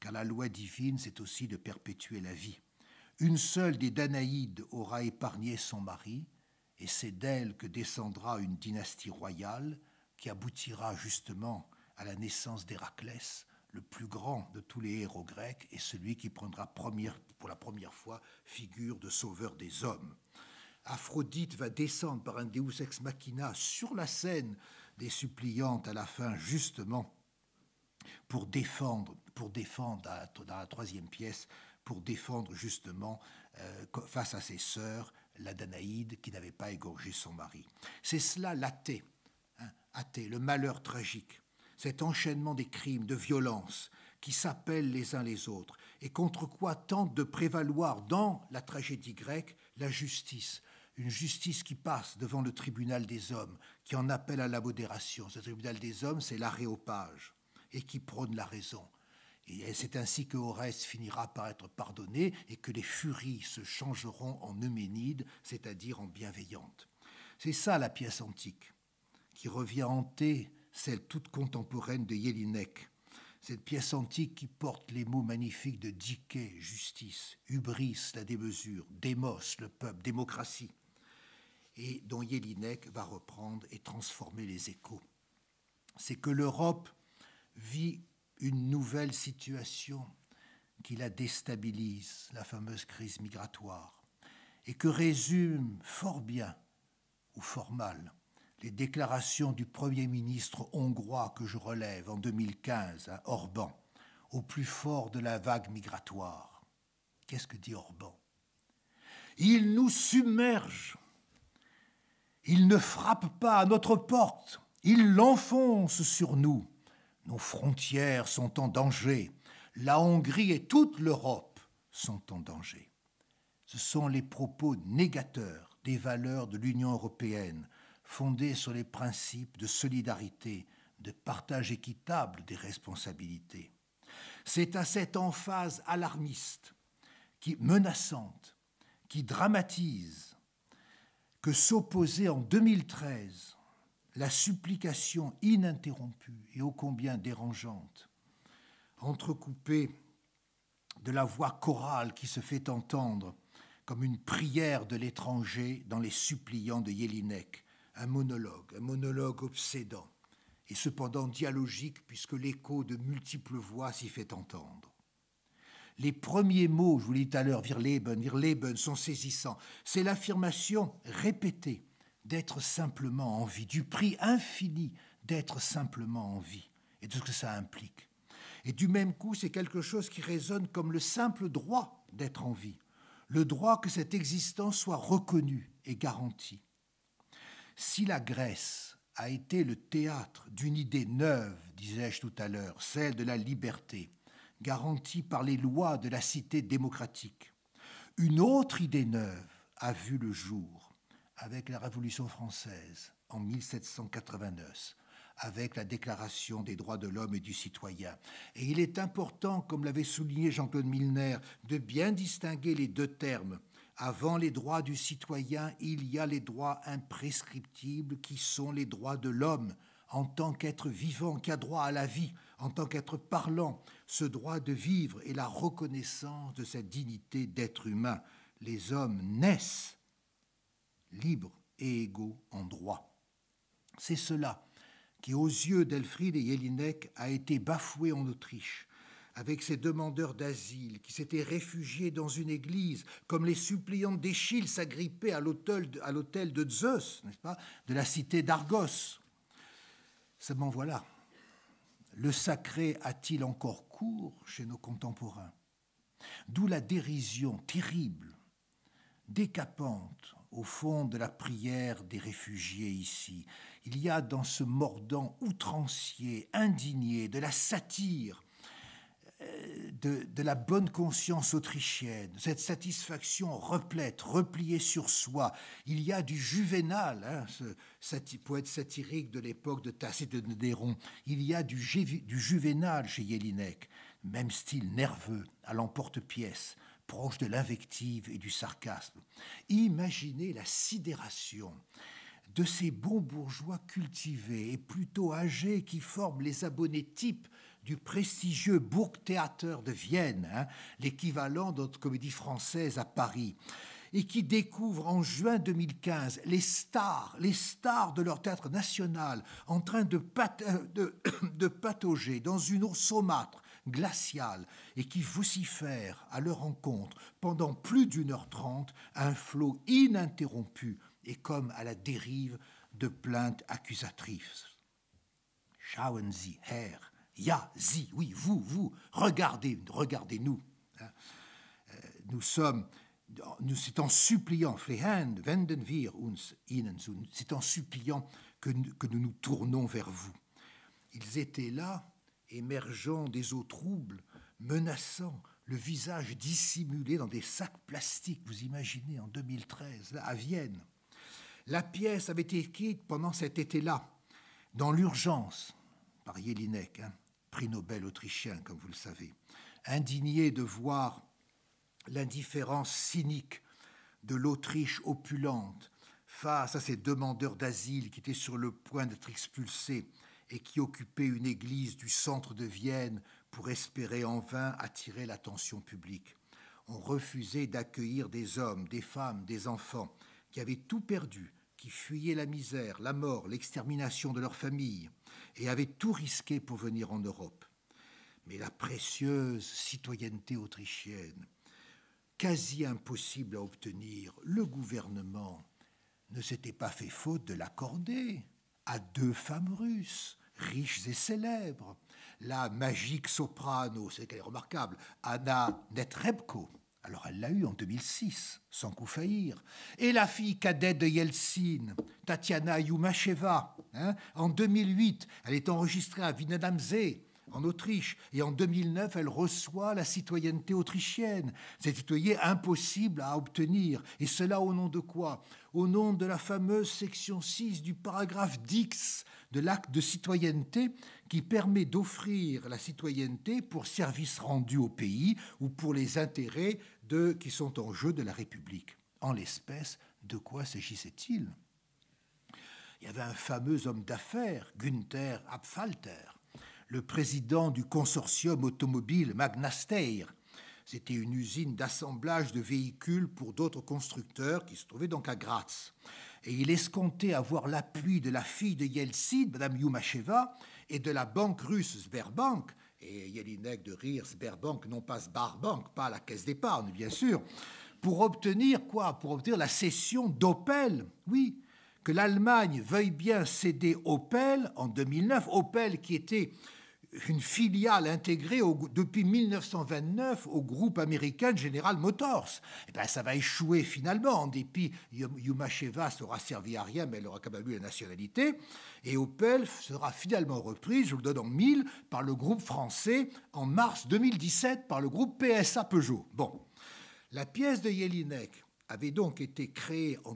Car la loi divine, c'est aussi de perpétuer la vie. Une seule des Danaïdes aura épargné son mari, et c'est d'elle que descendra une dynastie royale qui aboutira justement à la naissance d'Héraclès, le plus grand de tous les héros grecs et celui qui prendra pour la première fois figure de sauveur des hommes. Aphrodite va descendre par un Deus ex machina sur la scène des suppliantes à la fin, justement, pour défendre, pour défendre dans la troisième pièce, pour défendre justement euh, face à ses sœurs la Danaïde qui n'avait pas égorgé son mari. C'est cela l'athée, hein, le malheur tragique, cet enchaînement des crimes, de violences qui s'appellent les uns les autres et contre quoi tente de prévaloir dans la tragédie grecque la justice, une justice qui passe devant le tribunal des hommes, qui en appelle à la modération. Ce tribunal des hommes, c'est l'aréopage, et qui prône la raison. Et c'est ainsi que Oreste finira par être pardonné et que les furies se changeront en Euménides, c'est-à-dire en bienveillantes. C'est ça la pièce antique, qui revient hanter celle toute contemporaine de Jelinek. Cette pièce antique qui porte les mots magnifiques de Diquet, justice, hubris, la démesure, démos, le peuple, démocratie et dont Jelinek va reprendre et transformer les échos. C'est que l'Europe vit une nouvelle situation qui la déstabilise, la fameuse crise migratoire, et que résume fort bien, ou fort mal, les déclarations du Premier ministre hongrois que je relève en 2015 à hein, Orban, au plus fort de la vague migratoire. Qu'est-ce que dit Orban Il nous submerge il ne frappe pas à notre porte, il l'enfonce sur nous. Nos frontières sont en danger. La Hongrie et toute l'Europe sont en danger. Ce sont les propos négateurs des valeurs de l'Union européenne, fondées sur les principes de solidarité, de partage équitable des responsabilités. C'est à cette emphase alarmiste, qui menaçante, qui dramatise, que s'opposait en 2013 la supplication ininterrompue et ô combien dérangeante, entrecoupée de la voix chorale qui se fait entendre comme une prière de l'étranger dans les suppliants de Jelinek, un monologue, un monologue obsédant, et cependant dialogique puisque l'écho de multiples voix s'y fait entendre. Les premiers mots, je vous l'ai dit tout à l'heure, virleben »,« virleben », sont saisissants. C'est l'affirmation répétée d'être simplement en vie, du prix infini d'être simplement en vie et de ce que ça implique. Et du même coup, c'est quelque chose qui résonne comme le simple droit d'être en vie, le droit que cette existence soit reconnue et garantie. Si la Grèce a été le théâtre d'une idée neuve, disais-je tout à l'heure, celle de la liberté, garantie par les lois de la cité démocratique. Une autre idée neuve a vu le jour avec la Révolution française en 1789, avec la Déclaration des droits de l'homme et du citoyen. Et il est important, comme l'avait souligné Jean-Claude Milner, de bien distinguer les deux termes. Avant les droits du citoyen, il y a les droits imprescriptibles qui sont les droits de l'homme en tant qu'être vivant qui a droit à la vie, en tant qu'être parlant, ce droit de vivre et la reconnaissance de sa dignité d'être humain. Les hommes naissent libres et égaux en droit. C'est cela qui, aux yeux d'Elfrid et Jelinek, a été bafoué en Autriche, avec ses demandeurs d'asile qui s'étaient réfugiés dans une église, comme les suppliants d'Échille s'agrippaient à l'autel de, Zeus, n'est-ce pas, de la cité d'Argos. Seulement voilà, le sacré a-t-il encore cours chez nos contemporains D'où la dérision terrible, décapante au fond de la prière des réfugiés ici. Il y a dans ce mordant outrancier, indigné, de la satire, de, la bonne conscience autrichienne, cette satisfaction replète, repliée sur soi. Il y a du Juvénal, hein, ce poète satirique de l'époque de Tacite et de Néron. Il y a du, du Juvénal chez Jelinek, même style nerveux, à l'emporte-pièce, proche de l'invective et du sarcasme. Imaginez la sidération de ces bons bourgeois cultivés et plutôt âgés qui forment les abonnés types du prestigieux Burgtheater de Vienne, hein, l'équivalent de notre comédie française à Paris, et qui découvre en juin 2015 les stars, les stars de leur théâtre national en train de, euh, patauger dans une eau saumâtre, glaciale, et qui vocifèrent à leur rencontre pendant plus d'une heure trente un flot ininterrompu et comme à la dérive de plaintes accusatrices. Schauen Sie her, Yazi, oui, vous, vous, regardez, regardez-nous. Hein. Euh, nous sommes, nous, c'est en suppliant, Flehend, wenden wir uns ihnen zu, c'est en suppliant que, que nous nous tournons vers vous. Ils étaient là, émergeant des eaux troubles, menaçant, le visage dissimulé dans des sacs plastiques, vous imaginez, en 2013, à Vienne. La pièce avait été écrite pendant cet été-là, dans l'urgence, par Jelinek. Hein prix Nobel autrichien, comme vous le savez. Indigné de voir l'indifférence cynique de l'Autriche opulente face à ces demandeurs d'asile qui étaient sur le point d'être expulsés et qui occupaient une église du centre de Vienne pour espérer en vain attirer l'attention publique. On refusait d'accueillir des hommes, des femmes, des enfants qui avaient tout perdu qui fuyaient la misère, la mort, l'extermination de leur famille, et avaient tout risqué pour venir en Europe. Mais la précieuse citoyenneté autrichienne, quasi impossible à obtenir, le gouvernement ne s'était pas fait faute de l'accorder à deux femmes russes, riches et célèbres, la magique soprano, c'est qu'elle est remarquable, Anna Netrebko, alors elle l'a eu en 2006, sans coup faillir. Et la fille cadette de Yeltsin, Tatiana Yumacheva, hein, en 2008, elle est enregistrée à Wienadamsee, en Autriche. Et en 2009, elle reçoit la citoyenneté autrichienne. C'est citoyenneté impossible à obtenir. Et cela au nom de quoi Au nom de la fameuse section 6 du paragraphe 10 de l'acte de citoyenneté qui permet d'offrir la citoyenneté pour services rendus au pays ou pour les intérêts qui sont en jeu de la République. En l'espèce, de quoi s'agissait-il Il y avait un fameux homme d'affaires, Günther Abfalter, le président du consortium automobile Magnasteir. C'était une usine d'assemblage de véhicules pour d'autres constructeurs qui se trouvait donc à Graz. Et il escomptait avoir l'appui de la fille de Yeltsin, Madame Yumacheva, et de la banque russe Sberbank, et Yelinek de Rires, Sberbank, non pas Sbarbank, pas la caisse d'épargne, bien sûr, pour obtenir quoi Pour obtenir la cession d'Opel, oui, que l'Allemagne veuille bien céder Opel en 2009, Opel qui était une filiale intégrée depuis 1929 au groupe américain General Motors. Et eh bien, ça va échouer finalement, en dépit, Yumasheva sera servi à rien, mais elle aura quand même eu la nationalité. Et Opel sera finalement reprise, je vous le donne en mille, par le groupe français en mars 2017, par le groupe PSA Peugeot. Bon, la pièce de Jelinek avait donc été créée en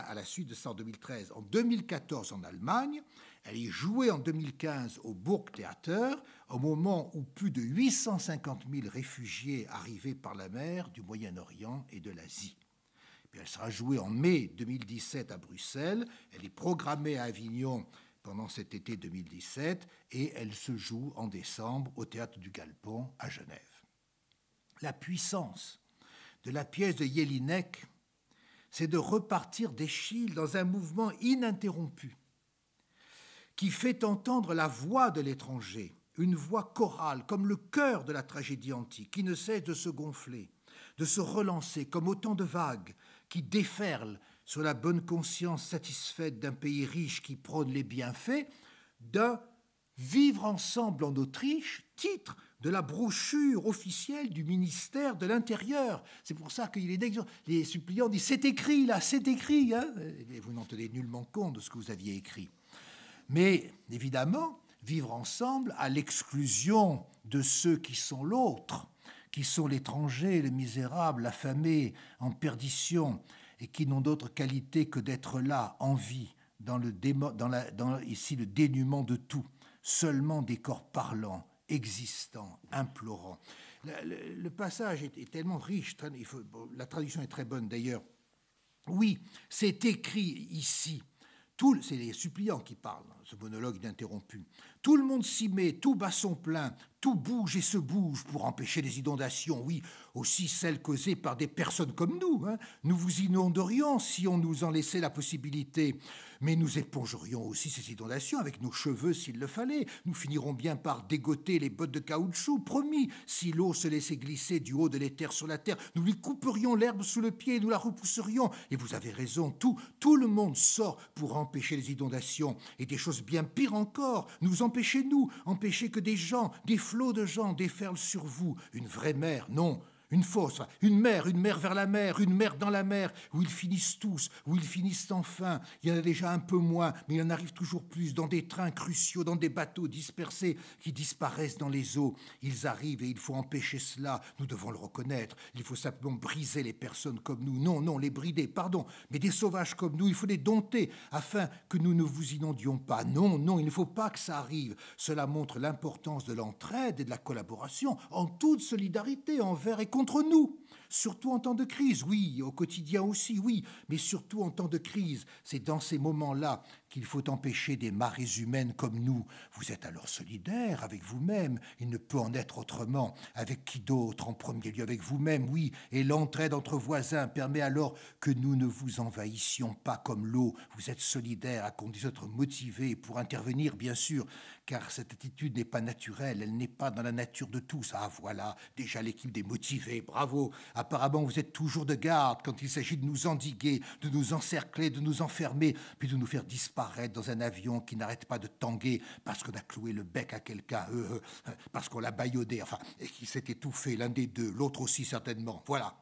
à la suite de ça en 2013, en 2014 en Allemagne, elle est jouée en 2015 au Burgtheater, au moment où plus de 850 000 réfugiés arrivaient par la mer du Moyen-Orient et de l'Asie. Elle sera jouée en mai 2017 à Bruxelles. Elle est programmée à Avignon pendant cet été 2017 et elle se joue en décembre au Théâtre du Galpon à Genève. La puissance de la pièce de Jelinek, c'est de repartir deschille dans un mouvement ininterrompu qui fait entendre la voix de l'étranger, une voix chorale, comme le cœur de la tragédie antique, qui ne cesse de se gonfler, de se relancer comme autant de vagues qui déferlent sur la bonne conscience satisfaite d'un pays riche qui prône les bienfaits, de Vivre ensemble en Autriche, titre de la brochure officielle du ministère de l'Intérieur. C'est pour ça qu'il est Les suppliants disent C'est écrit là, c'est écrit. Hein. Et vous n'en tenez nullement compte de ce que vous aviez écrit. Mais évidemment, vivre ensemble à l'exclusion de ceux qui sont l'autre, qui sont l'étranger, le misérable, l'affamé, en perdition, et qui n'ont d'autre qualité que d'être là, en vie, dans, le dans, la, dans ici le dénuement de tout, seulement des corps parlants, existants, implorants. Le, passage est, tellement riche, la traduction est très bonne d'ailleurs. Oui, c'est écrit ici. C'est les suppliants qui parlent ce monologue interrompu. Tout le monde s'y met, tout bas son plein, tout bouge et se bouge pour empêcher les inondations, oui, aussi celles causées par des personnes comme nous. Hein. Nous vous inonderions si on nous en laissait la possibilité, mais nous épongerions aussi ces inondations avec nos cheveux s'il le fallait. Nous finirons bien par dégoter les bottes de caoutchouc, promis, si l'eau se laissait glisser du haut de l'éther sur la terre, nous lui couperions l'herbe sous le pied et nous la repousserions. Et vous avez raison, tout, tout le monde sort pour empêcher les inondations, et des choses bien pires encore, nous empêchez-nous, empêcher que des gens, des fleurs, flot de gens déferle sur vous, une vraie mer, non, une fosse, une mer, une mer vers la mer, une mer dans la mer, où ils finissent tous, où ils finissent enfin. Il y en a déjà un peu moins, mais il en arrive toujours plus, dans des trains cruciaux, dans des bateaux dispersés qui disparaissent dans les eaux. Ils arrivent et il faut empêcher cela. Nous devons le reconnaître. Il faut simplement briser les personnes comme nous. Non, non, les brider, pardon, mais des sauvages comme nous, il faut les dompter afin que nous ne vous inondions pas. Non, non, il ne faut pas que ça arrive. Cela montre l'importance de l'entraide et de la collaboration en toute solidarité envers et contre nous, surtout en temps de crise, oui, au quotidien aussi, oui, mais surtout en temps de crise. C'est dans ces moments-là il faut empêcher des marées humaines comme nous. Vous êtes alors solidaire avec vous-même, il ne peut en être autrement. Avec qui d'autre En premier lieu avec vous-même, oui, et l'entraide entre voisins permet alors que nous ne vous envahissions pas comme l'eau. Vous êtes solidaire à condition d'être motivés pour intervenir, bien sûr, car cette attitude n'est pas naturelle, elle n'est pas dans la nature de tous. Ah voilà, déjà l'équipe des motivés, bravo. Apparemment, vous êtes toujours de garde quand il s'agit de nous endiguer, de nous encercler, de nous enfermer, puis de nous faire disparaître arrête dans un avion qui n'arrête pas de tanguer parce qu'on a cloué le bec à quelqu'un, euh, euh, euh, parce qu'on l'a baillodé, enfin, et qui s'est étouffé, l'un des deux, l'autre aussi certainement. Voilà.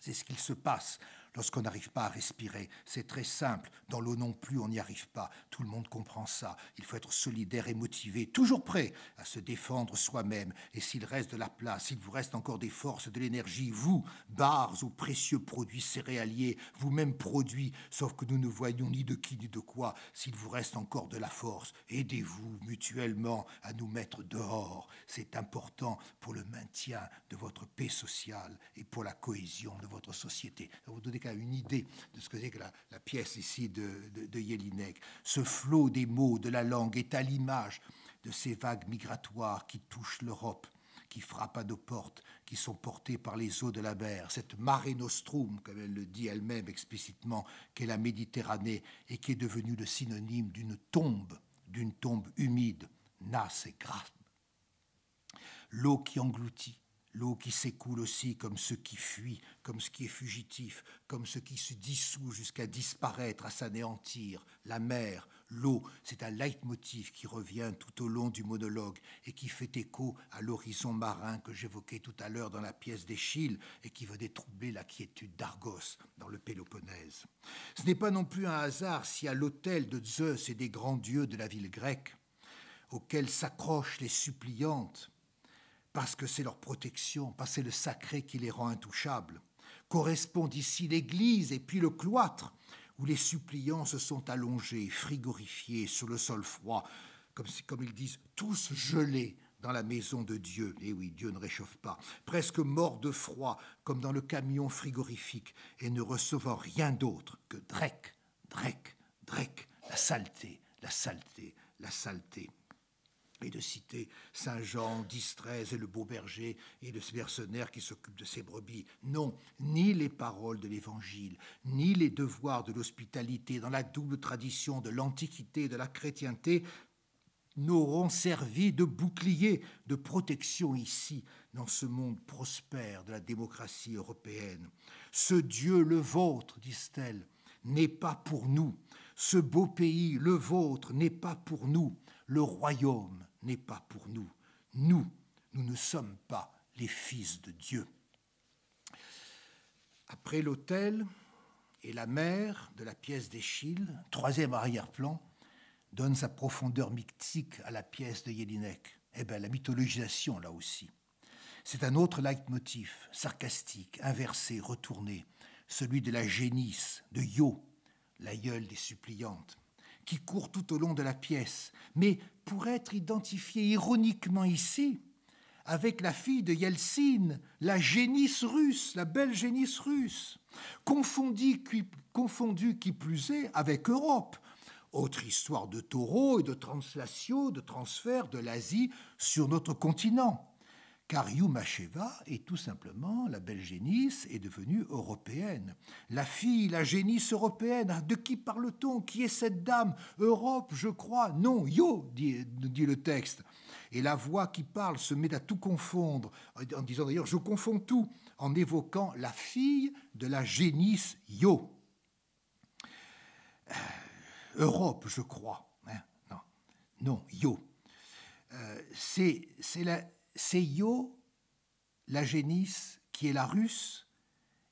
C'est ce qu'il se passe lorsqu'on n'arrive pas à respirer. C'est très simple. Dans l'eau non plus, on n'y arrive pas. Tout le monde comprend ça. Il faut être solidaire et motivé, toujours prêt à se défendre soi-même. Et s'il reste de la place, s'il vous reste encore des forces, de l'énergie, vous, bars ou précieux produits céréaliers, vous-même produits, sauf que nous ne voyons ni de qui ni de quoi, s'il vous reste encore de la force, aidez-vous mutuellement à nous mettre dehors. C'est important pour le maintien de votre paix sociale et pour la cohésion de votre société. vous une idée de ce que c'est que la, pièce ici de, de, Ce flot des mots, de la langue, est à l'image de ces vagues migratoires qui touchent l'Europe, qui frappent à nos portes, qui sont portées par les eaux de la mer, cette mare nostrum, comme elle le dit elle-même explicitement, qu'est la Méditerranée et qui est devenue le synonyme d'une tombe, d'une tombe humide, nasse et grave. L'eau qui engloutit, L'eau qui s'écoule aussi comme ce qui fuit, comme ce qui est fugitif, comme ce qui se dissout jusqu'à disparaître, à s'anéantir. La mer, l'eau, c'est un leitmotiv qui revient tout au long du monologue et qui fait écho à l'horizon marin que j'évoquais tout à l'heure dans la pièce d'Échille et qui venait troubler la quiétude d'Argos dans le Péloponnèse. Ce n'est pas non plus un hasard si à l'autel de Zeus et des grands dieux de la ville grecque, auxquels s'accrochent les suppliantes, parce que c'est leur protection, parce que c'est le sacré qui les rend intouchables. Correspondent ici l'église et puis le cloître, où les suppliants se sont allongés, frigorifiés sur le sol froid, comme, ils disent, tous gelés dans la maison de Dieu. Et eh oui, Dieu ne réchauffe pas, presque morts de froid, comme dans le camion frigorifique, et ne recevant rien d'autre que drec, drec, drec, la saleté, la saleté, la saleté et de citer Saint-Jean, Distrès et le beau berger et le mercenaire qui s'occupe de ses brebis. Non, ni les paroles de l'Évangile, ni les devoirs de l'hospitalité dans la double tradition de l'Antiquité et de la chrétienté n'auront servi de bouclier, de protection ici, dans ce monde prospère de la démocratie européenne. Ce Dieu le vôtre, disent-elles, n'est pas pour nous. Ce beau pays, le vôtre, n'est pas pour nous. Le royaume n'est pas pour nous. Nous, nous ne sommes pas les fils de Dieu. Après l'autel et la mer de la pièce d'Échille, troisième arrière-plan, donne sa profondeur mythique à la pièce de Jelinek. Eh bien, la mythologisation, là aussi. C'est un autre leitmotiv, sarcastique, inversé, retourné, celui de la génisse, de Yo, l'aïeul des suppliantes qui court tout au long de la pièce, mais pour être identifié ironiquement ici avec la fille de Yeltsin, la génisse russe, la belle génisse russe, confondue qui, qui plus est avec Europe, autre histoire de taureaux et de translations, de transfert de l'Asie sur notre continent car Yumacheva est tout simplement, la belle génisse est devenue européenne. La fille, la génisse européenne, de qui parle-t-on Qui est cette dame Europe, je crois. Non, Yo, dit, le texte. Et la voix qui parle se met à tout confondre, en disant d'ailleurs, je confonds tout, en évoquant la fille de la génisse Yo. Euh, Europe, je crois. Hein. non, non, Yo. Euh, c'est la c'est Yo, la génisse, qui est la russe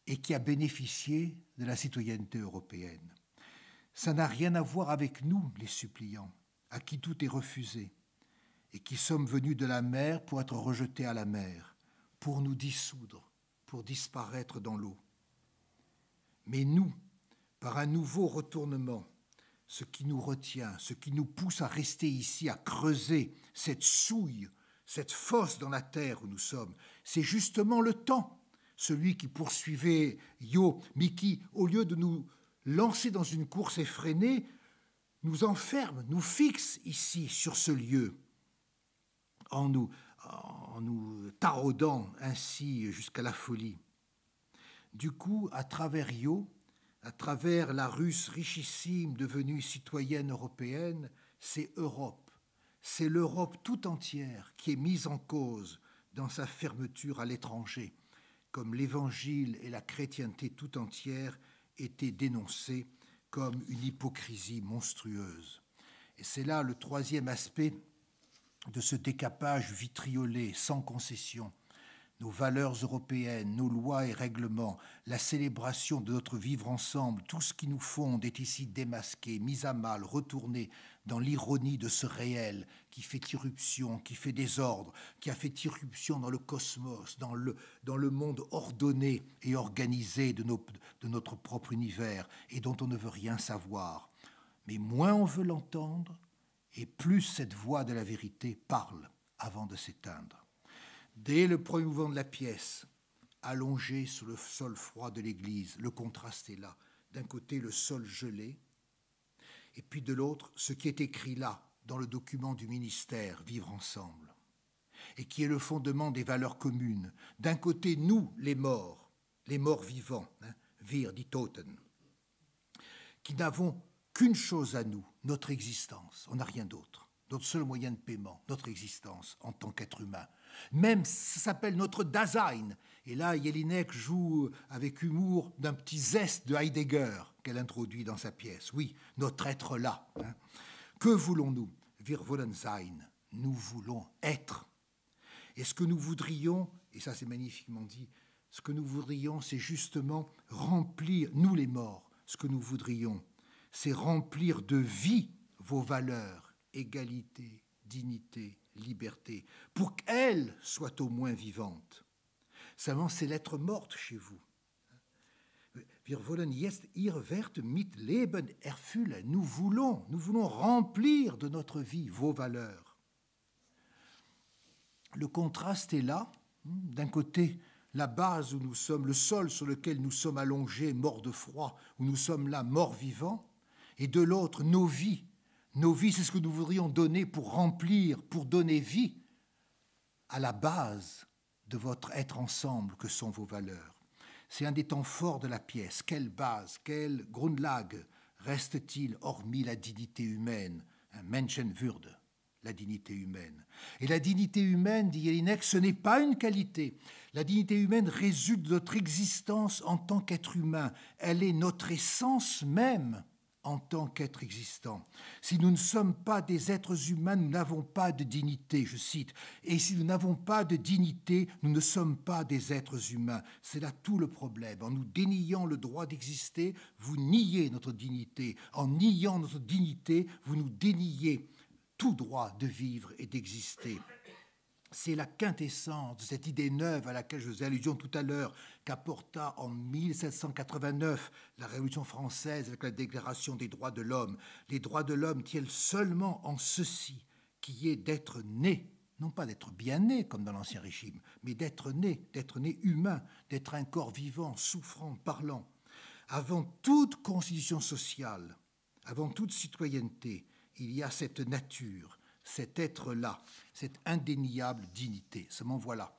et qui a bénéficié de la citoyenneté européenne. Ça n'a rien à voir avec nous, les suppliants, à qui tout est refusé, et qui sommes venus de la mer pour être rejetés à la mer, pour nous dissoudre, pour disparaître dans l'eau. Mais nous, par un nouveau retournement, ce qui nous retient, ce qui nous pousse à rester ici, à creuser cette souille cette fosse dans la terre où nous sommes, c'est justement le temps. Celui qui poursuivait Yo, mais au lieu de nous lancer dans une course effrénée, nous enferme, nous fixe ici, sur ce lieu, en nous, en nous taraudant ainsi jusqu'à la folie. Du coup, à travers Yo, à travers la Russe richissime devenue citoyenne européenne, c'est Europe c'est l'Europe tout entière qui est mise en cause dans sa fermeture à l'étranger, comme l'Évangile et la chrétienté tout entière étaient dénoncés comme une hypocrisie monstrueuse. Et c'est là le troisième aspect de ce décapage vitriolé, sans concession. Nos valeurs européennes, nos lois et règlements, la célébration de notre vivre ensemble, tout ce qui nous fonde est ici démasqué, mis à mal, retourné dans l'ironie de ce réel qui fait irruption, qui fait désordre, qui a fait irruption dans le cosmos, dans le, dans le monde ordonné et organisé de, de notre propre univers et dont on ne veut rien savoir. Mais moins on veut l'entendre, et plus cette voix de la vérité parle avant de s'éteindre. Dès le premier mouvement de la pièce, allongé sur le sol froid de l'église, le contraste est là. D'un côté, le sol gelé, et puis de l'autre ce qui est écrit là, dans le document du ministère Vivre ensemble, et qui est le fondement des valeurs communes. D'un côté, nous, les morts, les morts vivants, hein, dit Toten, qui n'avons qu'une chose à nous, notre existence, on n'a rien d'autre notre seul moyen de paiement, notre existence en tant qu'être humain. Même, ça s'appelle notre Dasein. Et là, Jelinek joue avec humour d'un petit zeste de Heidegger qu'elle introduit dans sa pièce. Oui, notre être là. Hein. Que voulons-nous Wir wollen sein. Nous voulons être. Et ce que nous voudrions, et ça c'est magnifiquement dit, ce que nous voudrions, c'est justement remplir, nous les morts, ce que nous voudrions, c'est remplir de vie vos valeurs égalité, dignité, liberté, pour qu'elle soit au moins vivante. Seulement, c'est l'être morte chez vous. Wir wollen jetzt ihr Wert mit Leben erfüllen. Nous voulons, nous voulons remplir de notre vie vos valeurs. Le contraste est là. D'un côté, la base où nous sommes, le sol sur lequel nous sommes allongés, morts de froid, où nous sommes là, morts vivants, et de l'autre, nos vies nos vies, c'est ce que nous voudrions donner pour remplir, pour donner vie à la base de votre être ensemble que sont vos valeurs. C'est un des temps forts de la pièce. Quelle base, quel Grundlage reste-t-il hormis la dignité humaine, un Menschenwürde, la dignité humaine Et la dignité humaine, dit Jelinek, ce n'est pas une qualité. La dignité humaine résulte de notre existence en tant qu'être humain. Elle est notre essence même en tant qu'être existant. Si nous ne sommes pas des êtres humains, nous n'avons pas de dignité, je cite. Et si nous n'avons pas de dignité, nous ne sommes pas des êtres humains. C'est là tout le problème. En nous déniant le droit d'exister, vous niez notre dignité. En niant notre dignité, vous nous déniez tout droit de vivre et d'exister c'est la quintessence de cette idée neuve à laquelle je faisais allusion tout à l'heure, qu'apporta en 1789 la Révolution française avec la Déclaration des droits de l'homme. Les droits de l'homme tiennent seulement en ceci, qui est d'être né, non pas d'être bien né comme dans l'Ancien Régime, mais d'être né, d'être né humain, d'être un corps vivant, souffrant, parlant. Avant toute constitution sociale, avant toute citoyenneté, il y a cette nature cet être-là, cette indéniable dignité, ce voilà.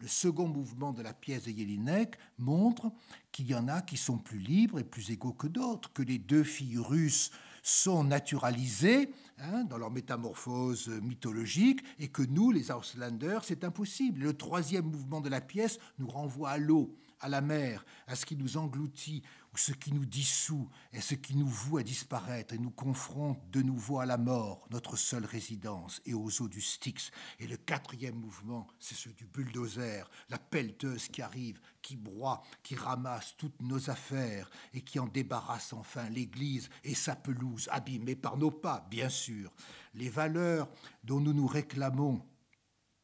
Le second mouvement de la pièce de Jelinek montre qu'il y en a qui sont plus libres et plus égaux que d'autres, que les deux filles russes sont naturalisées hein, dans leur métamorphose mythologique et que nous, les Auslanders, c'est impossible. Le troisième mouvement de la pièce nous renvoie à l'eau, à la mer, à ce qui nous engloutit, ce qui nous dissout est ce qui nous voue à disparaître et nous confronte de nouveau à la mort, notre seule résidence, et aux eaux du Styx. Et le quatrième mouvement, c'est celui du bulldozer, la pelleteuse qui arrive, qui broie, qui ramasse toutes nos affaires et qui en débarrasse enfin l'Église et sa pelouse, abîmée par nos pas, bien sûr. Les valeurs dont nous nous réclamons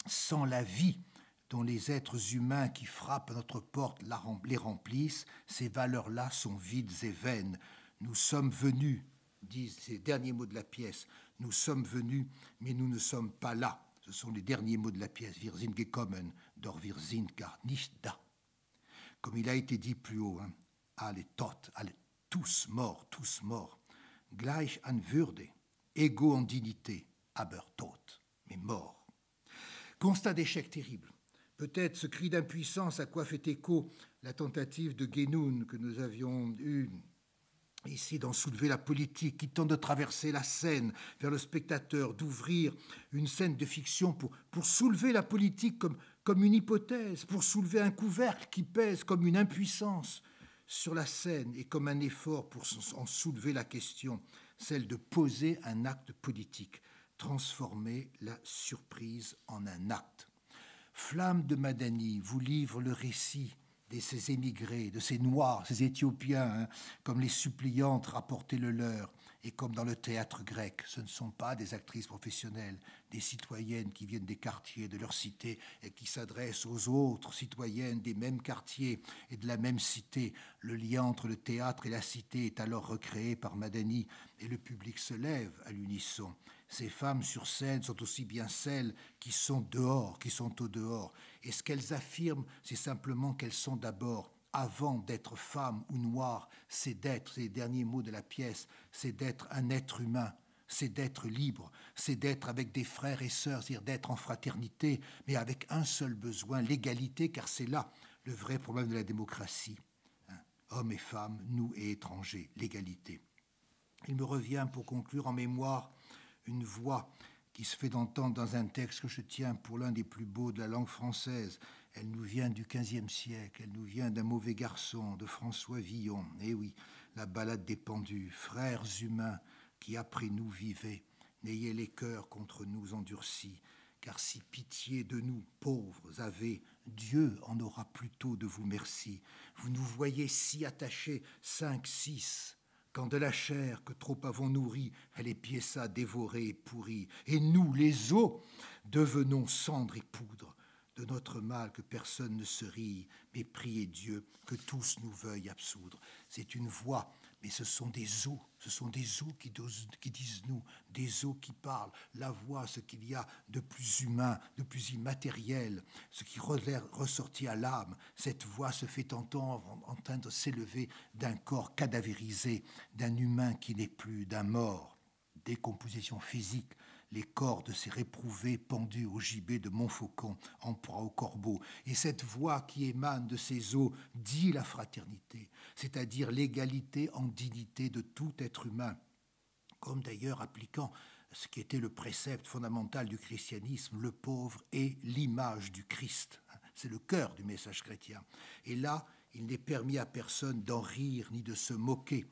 sans la vie, dont les êtres humains qui frappent notre porte les remplissent, ces valeurs-là sont vides et vaines. Nous sommes venus, disent ces derniers mots de la pièce, nous sommes venus, mais nous ne sommes pas là. Ce sont les derniers mots de la pièce, wir sind gekommen, wir sind gar nicht da. Comme il a été dit plus haut, hein, Allez tot, tous morts, tous morts, gleich an Würde, égaux en dignité, aber tot, mais mort. Constat d'échec terrible. Peut-être ce cri d'impuissance à quoi fait écho la tentative de Guénoun que nous avions eue ici d'en soulever la politique, qui tente de traverser la scène vers le spectateur, d'ouvrir une scène de fiction pour, pour soulever la politique comme, comme une hypothèse, pour soulever un couvercle qui pèse comme une impuissance sur la scène et comme un effort pour en soulever la question, celle de poser un acte politique, transformer la surprise en un acte. Flamme de Madani vous livre le récit de ces émigrés, de ces Noirs, ces Éthiopiens, hein, comme les suppliantes rapportaient le leur, et comme dans le théâtre grec, ce ne sont pas des actrices professionnelles, des citoyennes qui viennent des quartiers, de leur cité, et qui s'adressent aux autres citoyennes des mêmes quartiers et de la même cité. Le lien entre le théâtre et la cité est alors recréé par Madani, et le public se lève à l'unisson. Ces femmes sur scène sont aussi bien celles qui sont dehors, qui sont au dehors. Et ce qu'elles affirment, c'est simplement qu'elles sont d'abord, avant d'être femmes ou noires, c'est d'être, c'est les derniers mots de la pièce, c'est d'être un être humain, c'est d'être libre, c'est d'être avec des frères et sœurs, c'est-à-dire d'être en fraternité, mais avec un seul besoin, l'égalité, car c'est là le vrai problème de la démocratie. Hein. Hommes et femmes, nous et étrangers, l'égalité. Il me revient pour conclure en mémoire une voix qui se fait entendre dans un texte que je tiens pour l'un des plus beaux de la langue française. Elle nous vient du XVe siècle, elle nous vient d'un mauvais garçon, de François Villon. Eh oui, la balade des pendus, frères humains qui après nous vivaient, n'ayez les cœurs contre nous endurcis, car si pitié de nous, pauvres, avez, Dieu en aura plutôt de vous merci. Vous nous voyez si attachés, cinq, six, quand de la chair que trop avons nourrie, elle est piéça dévorée et pourrie, et nous, les os, devenons cendre et poudre de notre mal que personne ne se rie, mais priez Dieu que tous nous veuillent absoudre. C'est une voix mais ce sont des eaux, ce sont des eaux qui, disent nous, des eaux qui parlent, la voix, ce qu'il y a de plus humain, de plus immatériel, ce qui ressortit à l'âme. Cette voix se fait entendre, en train de s'élever d'un corps cadavérisé, d'un humain qui n'est plus, d'un mort. Décomposition physique, les corps de ces réprouvés pendus au gibet de Montfaucon en proie au corbeau. Et cette voix qui émane de ces eaux dit la fraternité, c'est-à-dire l'égalité en dignité de tout être humain, comme d'ailleurs appliquant ce qui était le précepte fondamental du christianisme, le pauvre est l'image du Christ. C'est le cœur du message chrétien. Et là, il n'est permis à personne d'en rire ni de se moquer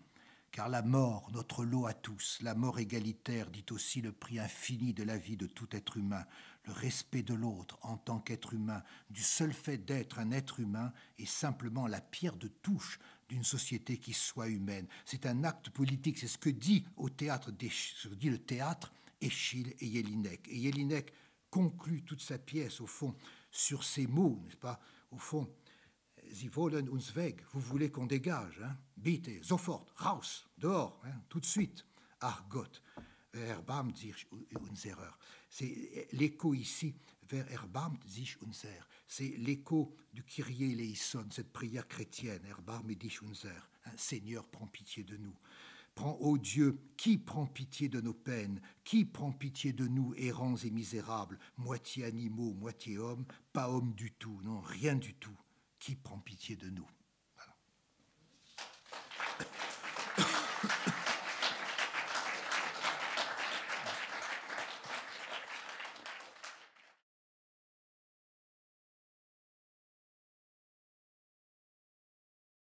car la mort, notre lot à tous, la mort égalitaire dit aussi le prix infini de la vie de tout être humain, le respect de l'autre en tant qu'être humain, du seul fait d'être un être humain est simplement la pierre de touche d'une société qui soit humaine. C'est un acte politique, c'est ce que dit au théâtre, dit le théâtre Échille et Jelinek. Et Jelinek conclut toute sa pièce au fond sur ces mots, n'est-ce pas Au fond, Sie wollen uns weg, vous voulez qu'on dégage, hein bitte, sofort, raus, dehors, hein, tout de suite. Argot, erbarmt sich unser. » C'est l'écho ici vers erbarmt sich unser. C'est l'écho du Kyrie eleison, cette prière chrétienne, erbarmt dich unser. Hein, Seigneur, prends pitié de nous. Prends, ô Dieu, qui prend pitié de nos peines, qui prend pitié de nous, errants et misérables, moitié animaux, moitié hommes, pas hommes du tout, non, rien du tout, qui prend pitié de nous